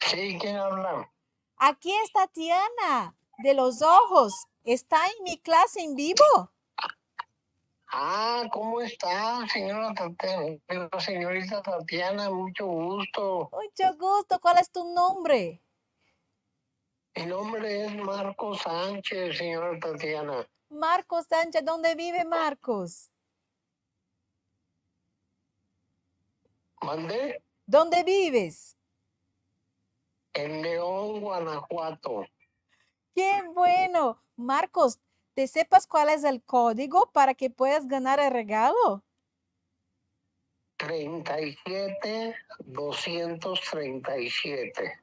Sí, ¿quién habla? Aquí está Tatiana, de los ojos. Está en mi clase en vivo. Ah, ¿cómo está, señora Señorita Tatiana, mucho gusto. Mucho gusto. ¿Cuál es tu nombre? Mi nombre es Marcos Sánchez, señora Tatiana. Marcos Sánchez, ¿dónde vive Marcos? ¿Mandé? ¿Dónde vives? En León, Guanajuato. ¡Qué bueno! Marcos, ¿te sepas cuál es el código para que puedas ganar el regalo? 37 237.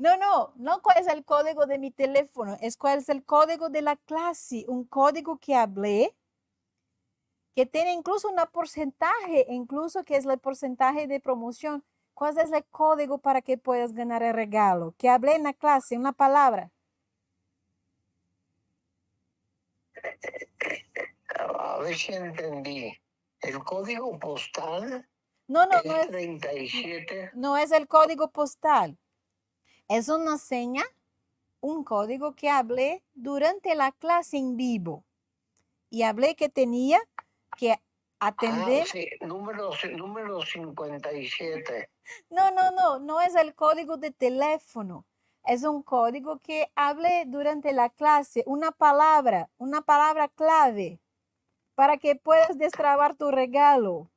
No, no, no cuál es el código de mi teléfono, es cuál es el código de la clase, un código que hablé, que tiene incluso un porcentaje, incluso que es el porcentaje de promoción. ¿Cuál es el código para que puedas ganar el regalo? Que hablé en la clase, una palabra. A ver si entendí. ¿El código postal? No, no, no es. No es el código postal. Es una seña, un código que hablé durante la clase en vivo. Y hablé que tenía que ah, atender. sí, número, número 57. No, no, no, no es el código de teléfono. Es un código que hablé durante la clase, una palabra, una palabra clave para que puedas destrabar tu regalo.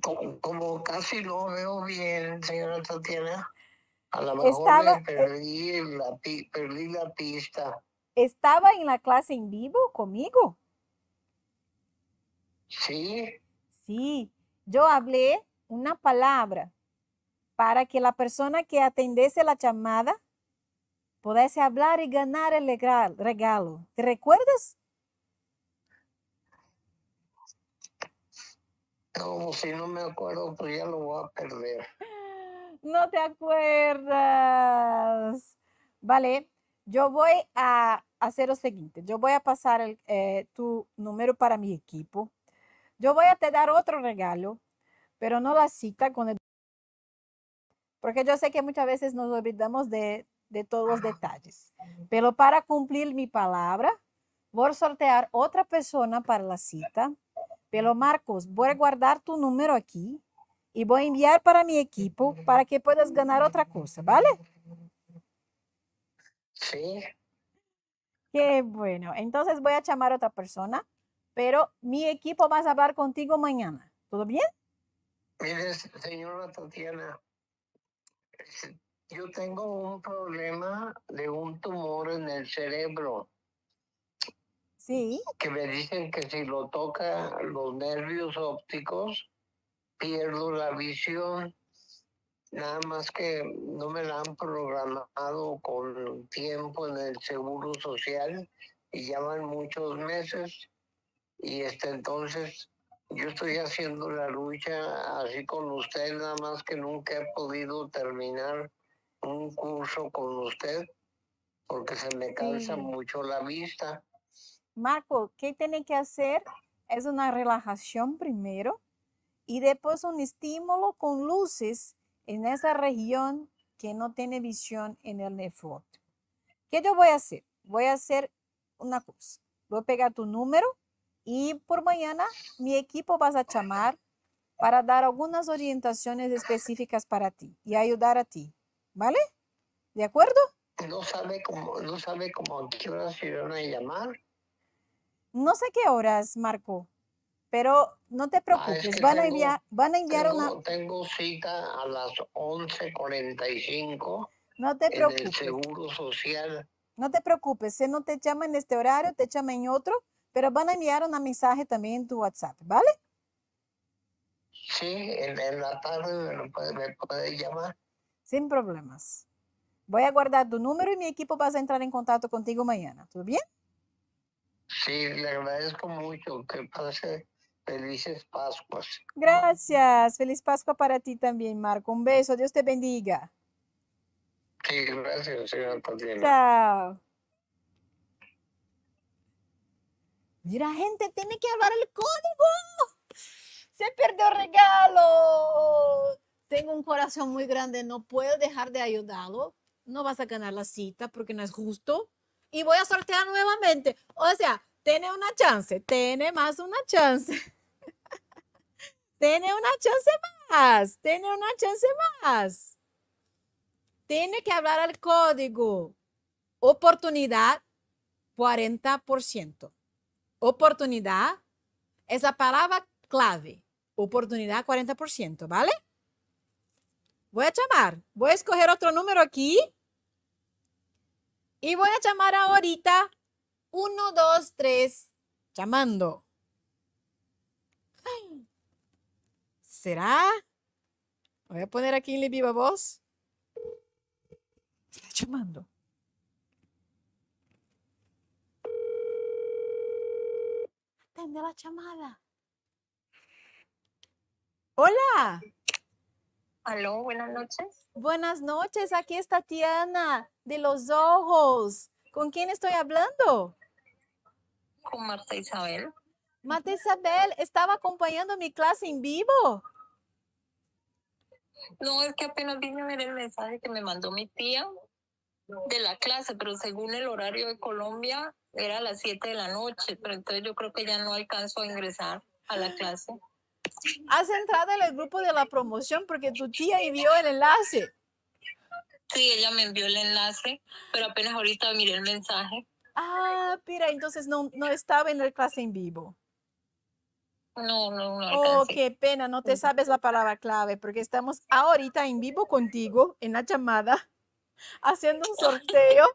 como, casi no veo bien, señora Tatiana, a lo mejor eh, perdí, la, perdí la pista. ¿Estaba en la clase en vivo conmigo? Sí. Sí, yo hablé una palabra para que la persona que atendiese la llamada pudiese hablar y ganar el regalo. ¿Te recuerdas? Como si no me acuerdo, pues ya lo voy a perder. No te acuerdas. Vale, yo voy a hacer lo siguiente. Yo voy a pasar eh, tu número para mi equipo. Yo voy a te dar otro regalo, pero no la cita con el... Porque yo sé que muchas veces nos olvidamos de, de todos los detalles. Pero para cumplir mi palabra, voy a sortear otra persona para la cita. Pero Marcos, voy a guardar tu número aquí y voy a enviar para mi equipo para que puedas ganar otra cosa, ¿vale? Sí. Qué bueno. Entonces voy a llamar a otra persona, pero mi equipo va a hablar contigo mañana. ¿Todo bien? Mire, señora Tatiana, yo tengo un problema de un tumor en el cerebro. Que me dicen que si lo toca los nervios ópticos, pierdo la visión. Nada más que no me la han programado con tiempo en el seguro social y ya van muchos meses. Y este entonces yo estoy haciendo la lucha así con usted, nada más que nunca he podido terminar un curso con usted porque se me cansa mucho la vista. Marco, ¿qué tiene que hacer? Es una relajación primero y después un estímulo con luces en esa región que no tiene visión en el network. ¿Qué yo voy a hacer? Voy a hacer una cosa. Voy a pegar tu número y por mañana mi equipo vas a llamar para dar algunas orientaciones específicas para ti y ayudar a ti. ¿Vale? ¿De acuerdo? No sabe cómo, no sabe cómo qué hora se van a llamar. No sé qué horas, Marco, pero no te ah, preocupes, van, a enviar, van a una... Tengo cita a las 11.45. No te preocupes. el Seguro Social. No te preocupes, si no te llama en este horario, te llama en otro, pero van a enviar un mensaje también en tu WhatsApp, ¿vale? Sí, en, la tarde me puede, llamar. Sin problemas. Voy a guardar tu número y mi equipo va a entrar en contacto contigo mañana, ¿todo bien? Sí, le agradezco mucho. Que pase felices Pascuas. Gracias. Feliz Pascua para ti también, Marco. Un beso. Dios te bendiga. Sí, gracias, señor Chao. Mira, gente, tiene que hablar el código. Se perdió el regalo. Tengo un corazón muy grande, no puedo dejar de ayudarlo. No vas a ganar la cita porque no es justo y voy a sortear nuevamente. O sea, tiene una chance, tiene más una chance. tiene una chance más, tiene una chance más. Tiene que hablar al código. Oportunidad, 40%. Oportunidad, esa palabra clave. Oportunidad, 40%, ¿vale? Voy a llamar, voy a escoger otro número aquí. Y voy a llamar ahorita Uno, dos, tres. llamando. ¿Será? Voy a poner aquí en la viva voz. Está llamando. Atende la llamada. Hola. Aló, buenas noches. Buenas noches, aquí está Tiana de los Ojos. ¿Con quién estoy hablando? Con Marta Isabel. Marta Isabel, estaba acompañando mi clase en vivo. No, es que apenas vine a ver el mensaje que me mandó mi tía de la clase, pero según el horario de Colombia era a las 7 de la noche, pero entonces yo creo que ya no alcanzo a ingresar a la clase has entrado en el grupo de la promoción porque tu tía envió el enlace. Sí, ella me envió el enlace, pero apenas ahorita miré el mensaje. Ah, mira, entonces no, no estaba en la clase en vivo. No, no, no. Oh, qué pena, no te sabes la palabra clave, porque estamos ahorita en vivo contigo, en la llamada, haciendo un sorteo.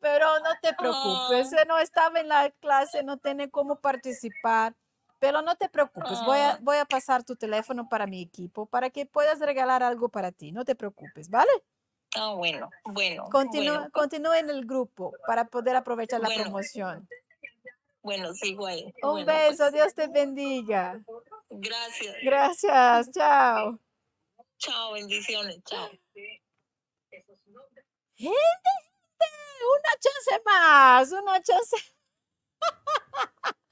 pero no te preocupes, ah. eh, no estaba en la clase, no tiene cómo participar. Pero no te preocupes, voy a, ah. voy a pasar tu teléfono para mi equipo para que puedas regalar algo para ti. No te preocupes, ¿vale? Ah, bueno, bueno. Continúa, en el grupo para poder aprovechar la promoción. Bueno, sigo ahí. Un pues beso, Dios te bendiga. Gracias. Gracias, chao. Chao, bendiciones, chao. Gente, una chance más, una chance.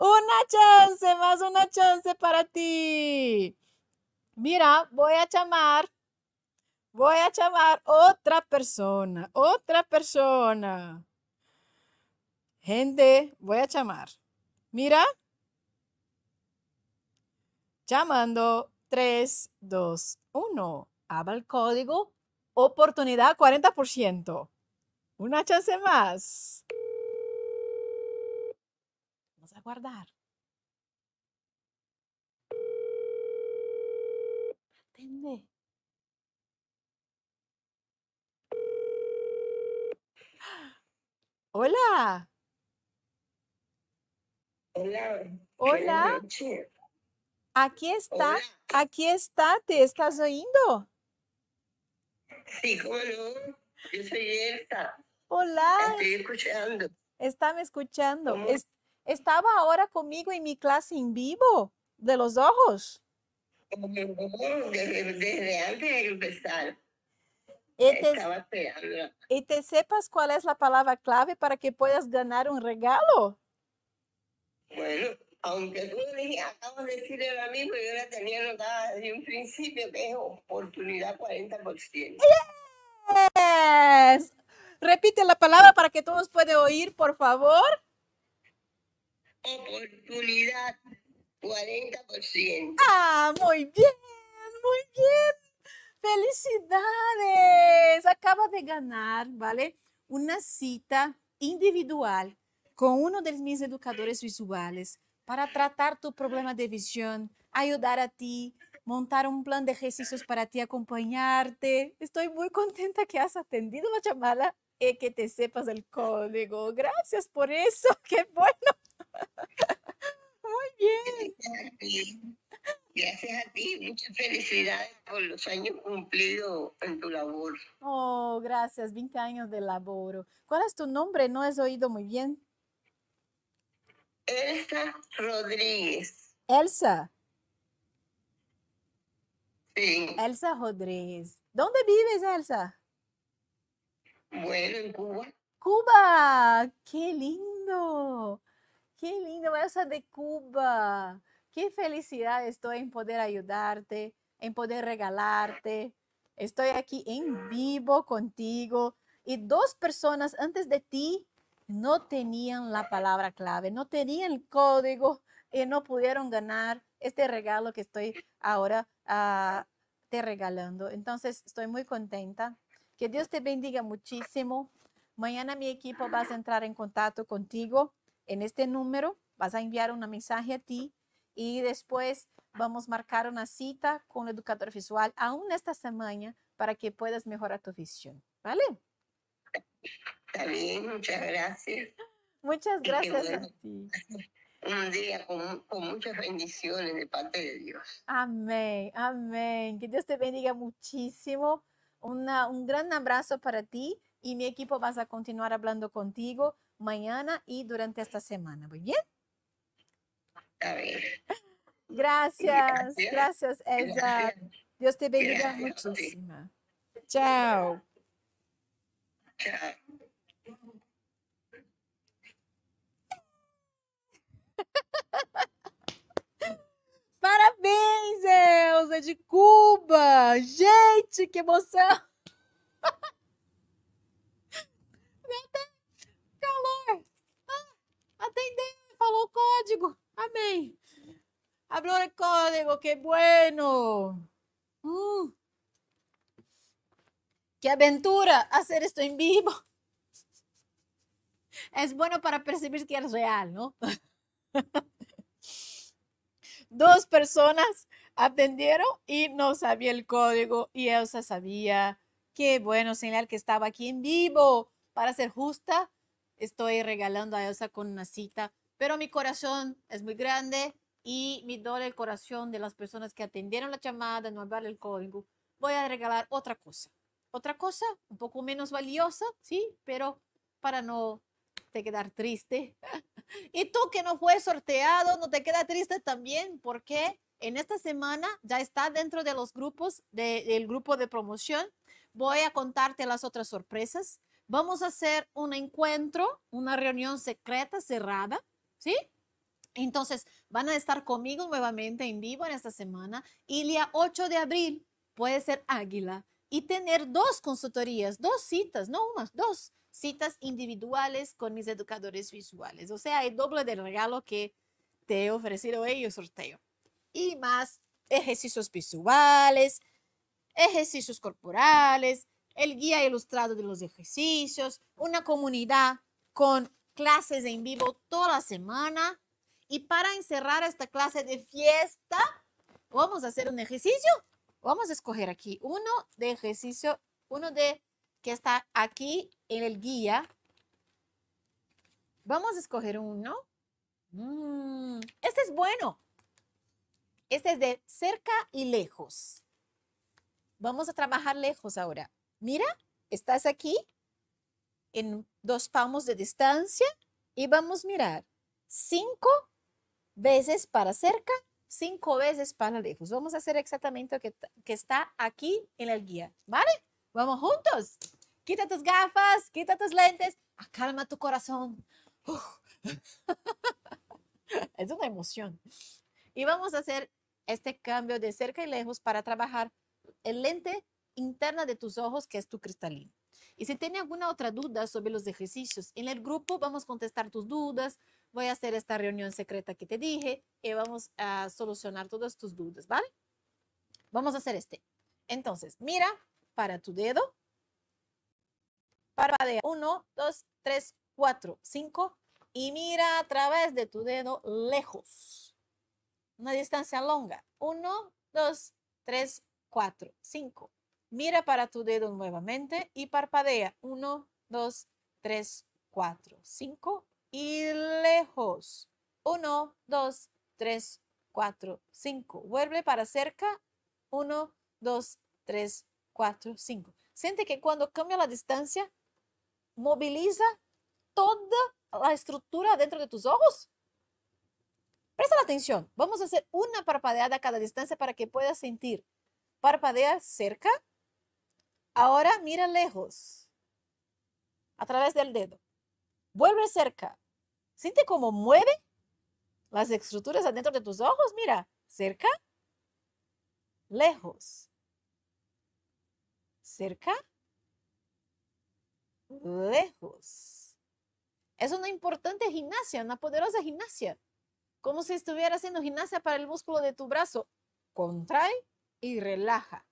Una chance, más una chance para ti. Mira, voy a llamar, voy a llamar otra persona, otra persona. Gente, voy a llamar. Mira. Llamando 3, 2, 1. Habla el código oportunidad 40%. Una chance más guardar. Atende. Hola. Hola. Hola. Aquí está, aquí está, ¿te estás oyendo? Sí, cómo Yo soy esta. Hola. Estoy escuchando. Está me escuchando estaba ahora conmigo en mi clase en vivo de los ojos. Desde, desde antes de empezar. Y te, y te sepas cuál es la palabra clave para que puedas ganar un regalo. Bueno, aunque tú le acabas de decir ahora mismo, yo la tenía anotada desde un principio, que es oportunidad 40%. Yes. Repite la palabra para que todos puedan oír, por favor oportunidad 40%. Ah, muy bien, muy bien. Felicidades. Acaba de ganar, ¿vale? Una cita individual con uno de mis educadores visuales para tratar tu problema de visión, ayudar a ti, montar un plan de ejercicios para ti, acompañarte. Estoy muy contenta que has atendido la llamada y que te sepas el código. Gracias por eso. Qué bueno. Muy bien. Gracias a ti, muchas felicidades por los años cumplidos en tu labor. Oh, gracias, 20 años de labor. ¿Cuál es tu nombre? No has oído muy bien. Elsa Rodríguez. Elsa. Sí. Elsa Rodríguez. ¿Dónde vives, Elsa? Bueno, en Cuba. Cuba, qué lindo qué lindo Esa de Cuba. Qué felicidad estoy en poder ayudarte, en poder regalarte. Estoy aquí en vivo contigo. Y dos personas antes de ti no tenían la palabra clave, no tenían el código y no pudieron ganar este regalo que estoy ahora ah, te regalando. Entonces, estoy muy contenta. Que Dios te bendiga muchísimo. Mañana mi equipo va a entrar en contacto contigo en este número vas a enviar un mensaje a ti y después vamos a marcar una cita con el educador visual aún esta semana para que puedas mejorar tu visión. ¿Vale? Está bien, muchas gracias. Muchas gracias a ti. Un día con, muchas bendiciones de parte de Dios. Amén, amén. Que Dios te bendiga muchísimo. un gran abrazo para ti y mi equipo vas a continuar hablando contigo mañana y durante esta semana. Muy bien. Está bien. Gracias, gracias, gracias Elsa. Dios te bendiga gracias, muchísimo. Sí. Chao. Parabéns, Elza de Cuba! Gente, que emoção! Vem Deus! Ah, falou. Ah, falou código. ¡Amén! Habló el código, qué bueno. Qué aventura hacer esto en em vivo. Es bueno para percibir que es real, ¿no? Dos personas atendieron y e no sabía el código y e Elsa sabía. Qué bueno señal que estaba aquí en em vivo. Para ser justa, estoy regalando a Elsa con una cita, pero mi corazón es muy grande y mi dolor el corazón de las personas que atendieron la llamada, no hablar el código. Voy a regalar otra cosa. Otra cosa un poco menos valiosa, ¿sí? Pero para no te quedar triste. y tú que no fue sorteado, no te queda triste también, porque en esta semana ya está dentro de los grupos, del grupo de promoción. Voy a contarte las otras sorpresas Vamos a hacer un encuentro, una reunión secreta cerrada, ¿sí? Entonces, van a estar conmigo nuevamente en vivo en esta semana y el día 8 de abril puede ser Águila y tener dos consultorías, dos citas, no unas, dos citas individuales con mis educadores visuales. O sea, el doble del regalo que te he ofrecido hoy, el sorteo. Y más ejercicios visuales, ejercicios corporales, el guía ilustrado de los ejercicios, una comunidad con clases en vivo toda la semana. Y para encerrar esta clase de fiesta, vamos a hacer un ejercicio. Vamos a escoger aquí uno de ejercicio, uno de que está aquí en el guía. Vamos a escoger uno. Mm, este es bueno. Este es de cerca y lejos. Vamos a trabajar lejos ahora mira, estás aquí en dos palmos de distancia y vamos a mirar cinco veces para cerca, cinco veces para lejos. Vamos a hacer exactamente lo que, está aquí en el guía, ¿vale? Vamos juntos. Quita tus gafas, quita tus lentes, acalma tu corazón. es una emoción. Y vamos a hacer este cambio de cerca y lejos para trabajar el lente interna de tus ojos, que es tu cristalino. Y si tiene alguna otra duda sobre los ejercicios, en el grupo vamos a contestar tus dudas, voy a hacer esta reunión secreta que te dije y vamos a solucionar todas tus dudas, ¿vale? Vamos a hacer este. Entonces, mira para tu dedo, para de 1, 2, 3, 4, 5 y mira a través de tu dedo lejos. Una distancia longa. 1, 2, 3, 4, 5. Mira para tu dedo nuevamente y parpadea. 1, 2, 3, 4, 5. Y lejos. 1, 2, 3, 4, 5. Vuelve para cerca. 1, 2, 3, 4, 5. Siente que cuando cambia la distancia, moviliza toda la estructura dentro de tus ojos. Presta atención. Vamos a hacer una parpadeada a cada distancia para que puedas sentir. Parpadea cerca. Ahora mira lejos, a través del dedo. Vuelve cerca. Siente cómo mueve las estructuras adentro de tus ojos. Mira, cerca, lejos. Cerca, lejos. Es una importante gimnasia, una poderosa gimnasia. Como si estuviera haciendo gimnasia para el músculo de tu brazo. Contrae y relaja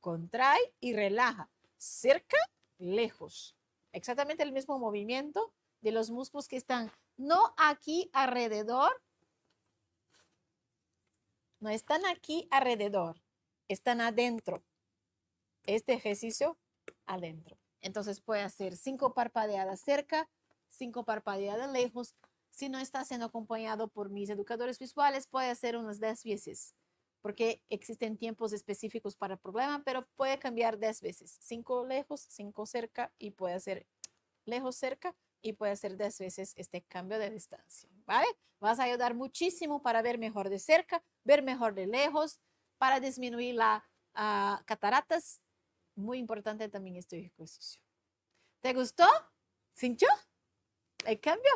contrae y relaja, cerca, lejos. Exactamente el mismo movimiento de los músculos que están no aquí alrededor, no están aquí alrededor, están adentro. Este ejercicio adentro. Entonces puede hacer cinco parpadeadas cerca, cinco parpadeadas lejos. Si no está siendo acompañado por mis educadores visuales, puede hacer unas 10 veces porque existen tiempos específicos para el problema, pero puede cambiar 10 veces, 5 lejos, 5 cerca y puede ser lejos, cerca y puede hacer 10 veces este cambio de distancia, ¿vale? Vas a ayudar muchísimo para ver mejor de cerca, ver mejor de lejos, para disminuir las ah, cataratas. Muy importante también este ejercicio. ¿Te gustó? ¿Sintió? ¿El cambio?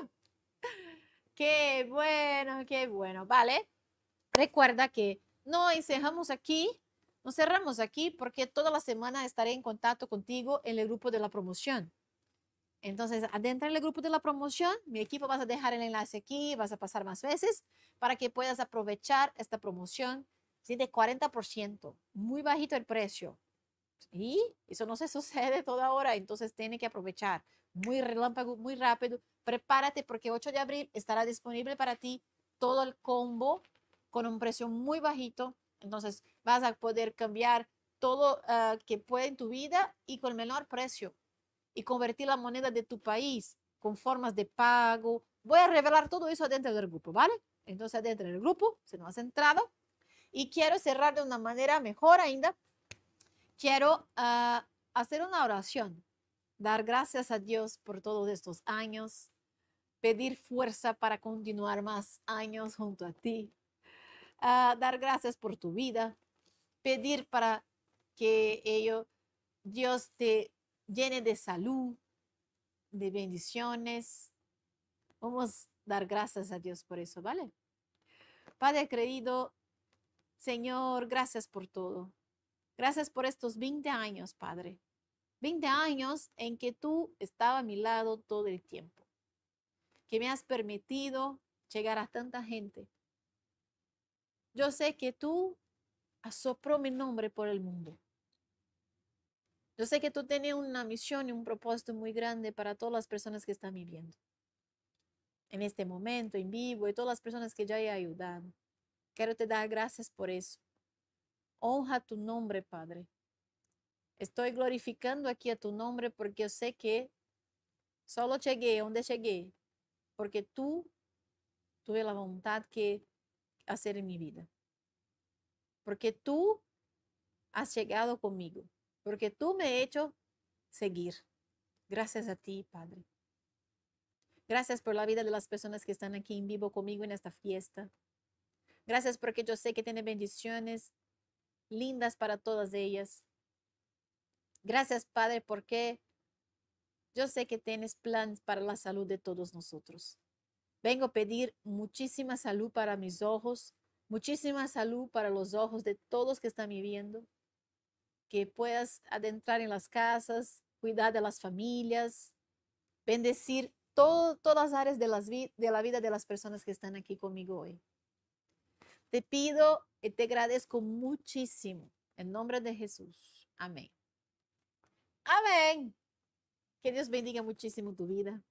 Qué bueno, qué bueno, ¿vale? Recuerda que no cerramos aquí, nos cerramos aquí porque toda la semana estaré en contacto contigo en el grupo de la promoción. Entonces, adentra en el grupo de la promoción, mi equipo vas a dejar el enlace aquí, vas a pasar más veces para que puedas aprovechar esta promoción ¿sí? de 40%, muy bajito el precio. Y eso no se sucede toda hora, entonces tiene que aprovechar muy relámpago, muy rápido. Prepárate porque 8 de abril estará disponible para ti todo el combo con un precio muy bajito. Entonces vas a poder cambiar todo ah, que puede en tu vida y con el menor precio. Y convertir la moneda de tu país con formas de pago. Voy a revelar todo eso dentro del grupo, ¿vale? Entonces dentro del grupo, si no has entrado. Y quiero cerrar de una manera mejor ainda. Quiero ah, hacer una oración, dar gracias a Dios por todos estos años, pedir fuerza para continuar más años junto a ti, dar gracias por tu vida, pedir para que ello, Dios te llene de salud, de bendiciones. Vamos a dar gracias a Dios por eso, ¿vale? Padre querido, Señor, gracias por todo. Gracias por estos 20 años, Padre. 20 años en que tú estabas a mi lado todo el tiempo, que me has permitido llegar a tanta gente, yo sé que tú asopró mi nombre por el mundo. Yo sé que tú tienes una misión y un propósito muy grande para todas las personas que están viviendo. En este momento, en vivo, y todas las personas que ya he ayudado. Quiero te dar gracias por eso. Honra tu nombre, Padre. Estoy glorificando aquí a tu nombre porque yo sé que solo llegué donde llegué, porque tú tuve la voluntad que hacer en mi vida. Porque tú has llegado conmigo, porque tú me has hecho seguir. Gracias a ti, Padre. Gracias por la vida de las personas que están aquí en vivo conmigo en esta fiesta. Gracias porque yo sé que tienes bendiciones lindas para todas ellas. Gracias, Padre, porque yo sé que tienes planes para la salud de todos nosotros. Vengo a pedir muchísima salud para mis ojos, muchísima salud para los ojos de todos que están viviendo, que puedas adentrar en las casas, cuidar de las familias, bendecir todas las áreas de la vida de las personas que están aquí conmigo hoy. Te pido y te agradezco muchísimo. En nombre de Jesús. Amén. Amén. Que Dios bendiga muchísimo tu vida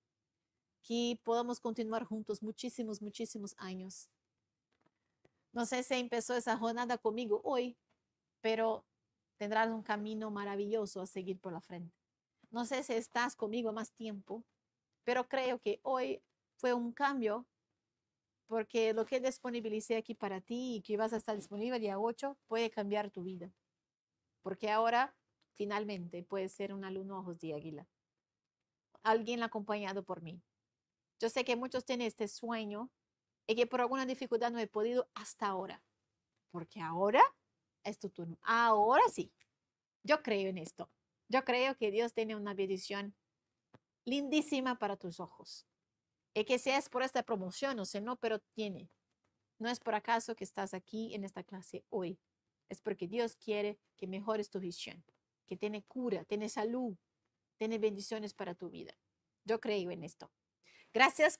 que podamos continuar juntos muchísimos, muchísimos años. No sé si empezó esa jornada conmigo hoy, pero tendrás un camino maravilloso a seguir por la frente. No sé si estás conmigo más tiempo, pero creo que hoy fue un cambio porque lo que disponibilicé aquí para ti y que vas a estar disponible el día 8 puede cambiar tu vida. Porque ahora finalmente puedes ser un alumno ojos de águila. Alguien acompañado por mí. Yo sé que muchos tienen este sueño y que por alguna dificultad no he podido hasta ahora. Porque ahora es tu turno. Ahora sí. Yo creo en esto. Yo creo que Dios tiene una bendición lindísima para tus ojos. Y que sea por esta promoción o sea, no, pero tiene. No es por acaso que estás aquí en esta clase hoy. Es porque Dios quiere que mejores tu visión, que tiene cura, tiene salud, tiene bendiciones para tu vida. Yo creo en esto. Gracias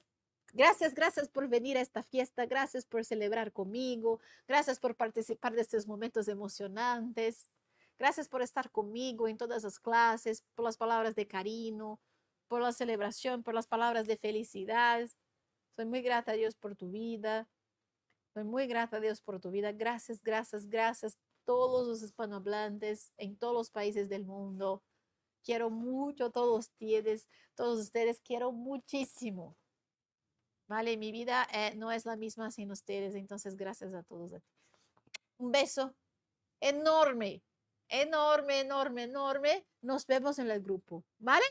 Gracias, gracias por venir a esta fiesta, gracias por celebrar conmigo, gracias por participar de estos momentos emocionantes, gracias por estar conmigo en todas las clases, por las palabras de cariño, por la celebración, por las palabras de felicidad. Soy muy grata a Dios por tu vida, soy muy grata a Dios por tu vida. Gracias, gracias, gracias a todos los hispanohablantes en todos los países del mundo quiero mucho todos ustedes, todos ustedes quiero muchísimo. Vale, mi vida eh, no es la misma sin ustedes, entonces gracias a todos. Un beso enorme, enorme, enorme, enorme. Nos vemos en el grupo, ¿vale?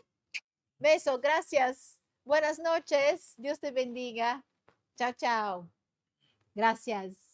Beso, gracias. Buenas noches, Dios te bendiga. Chao, chao. Gracias.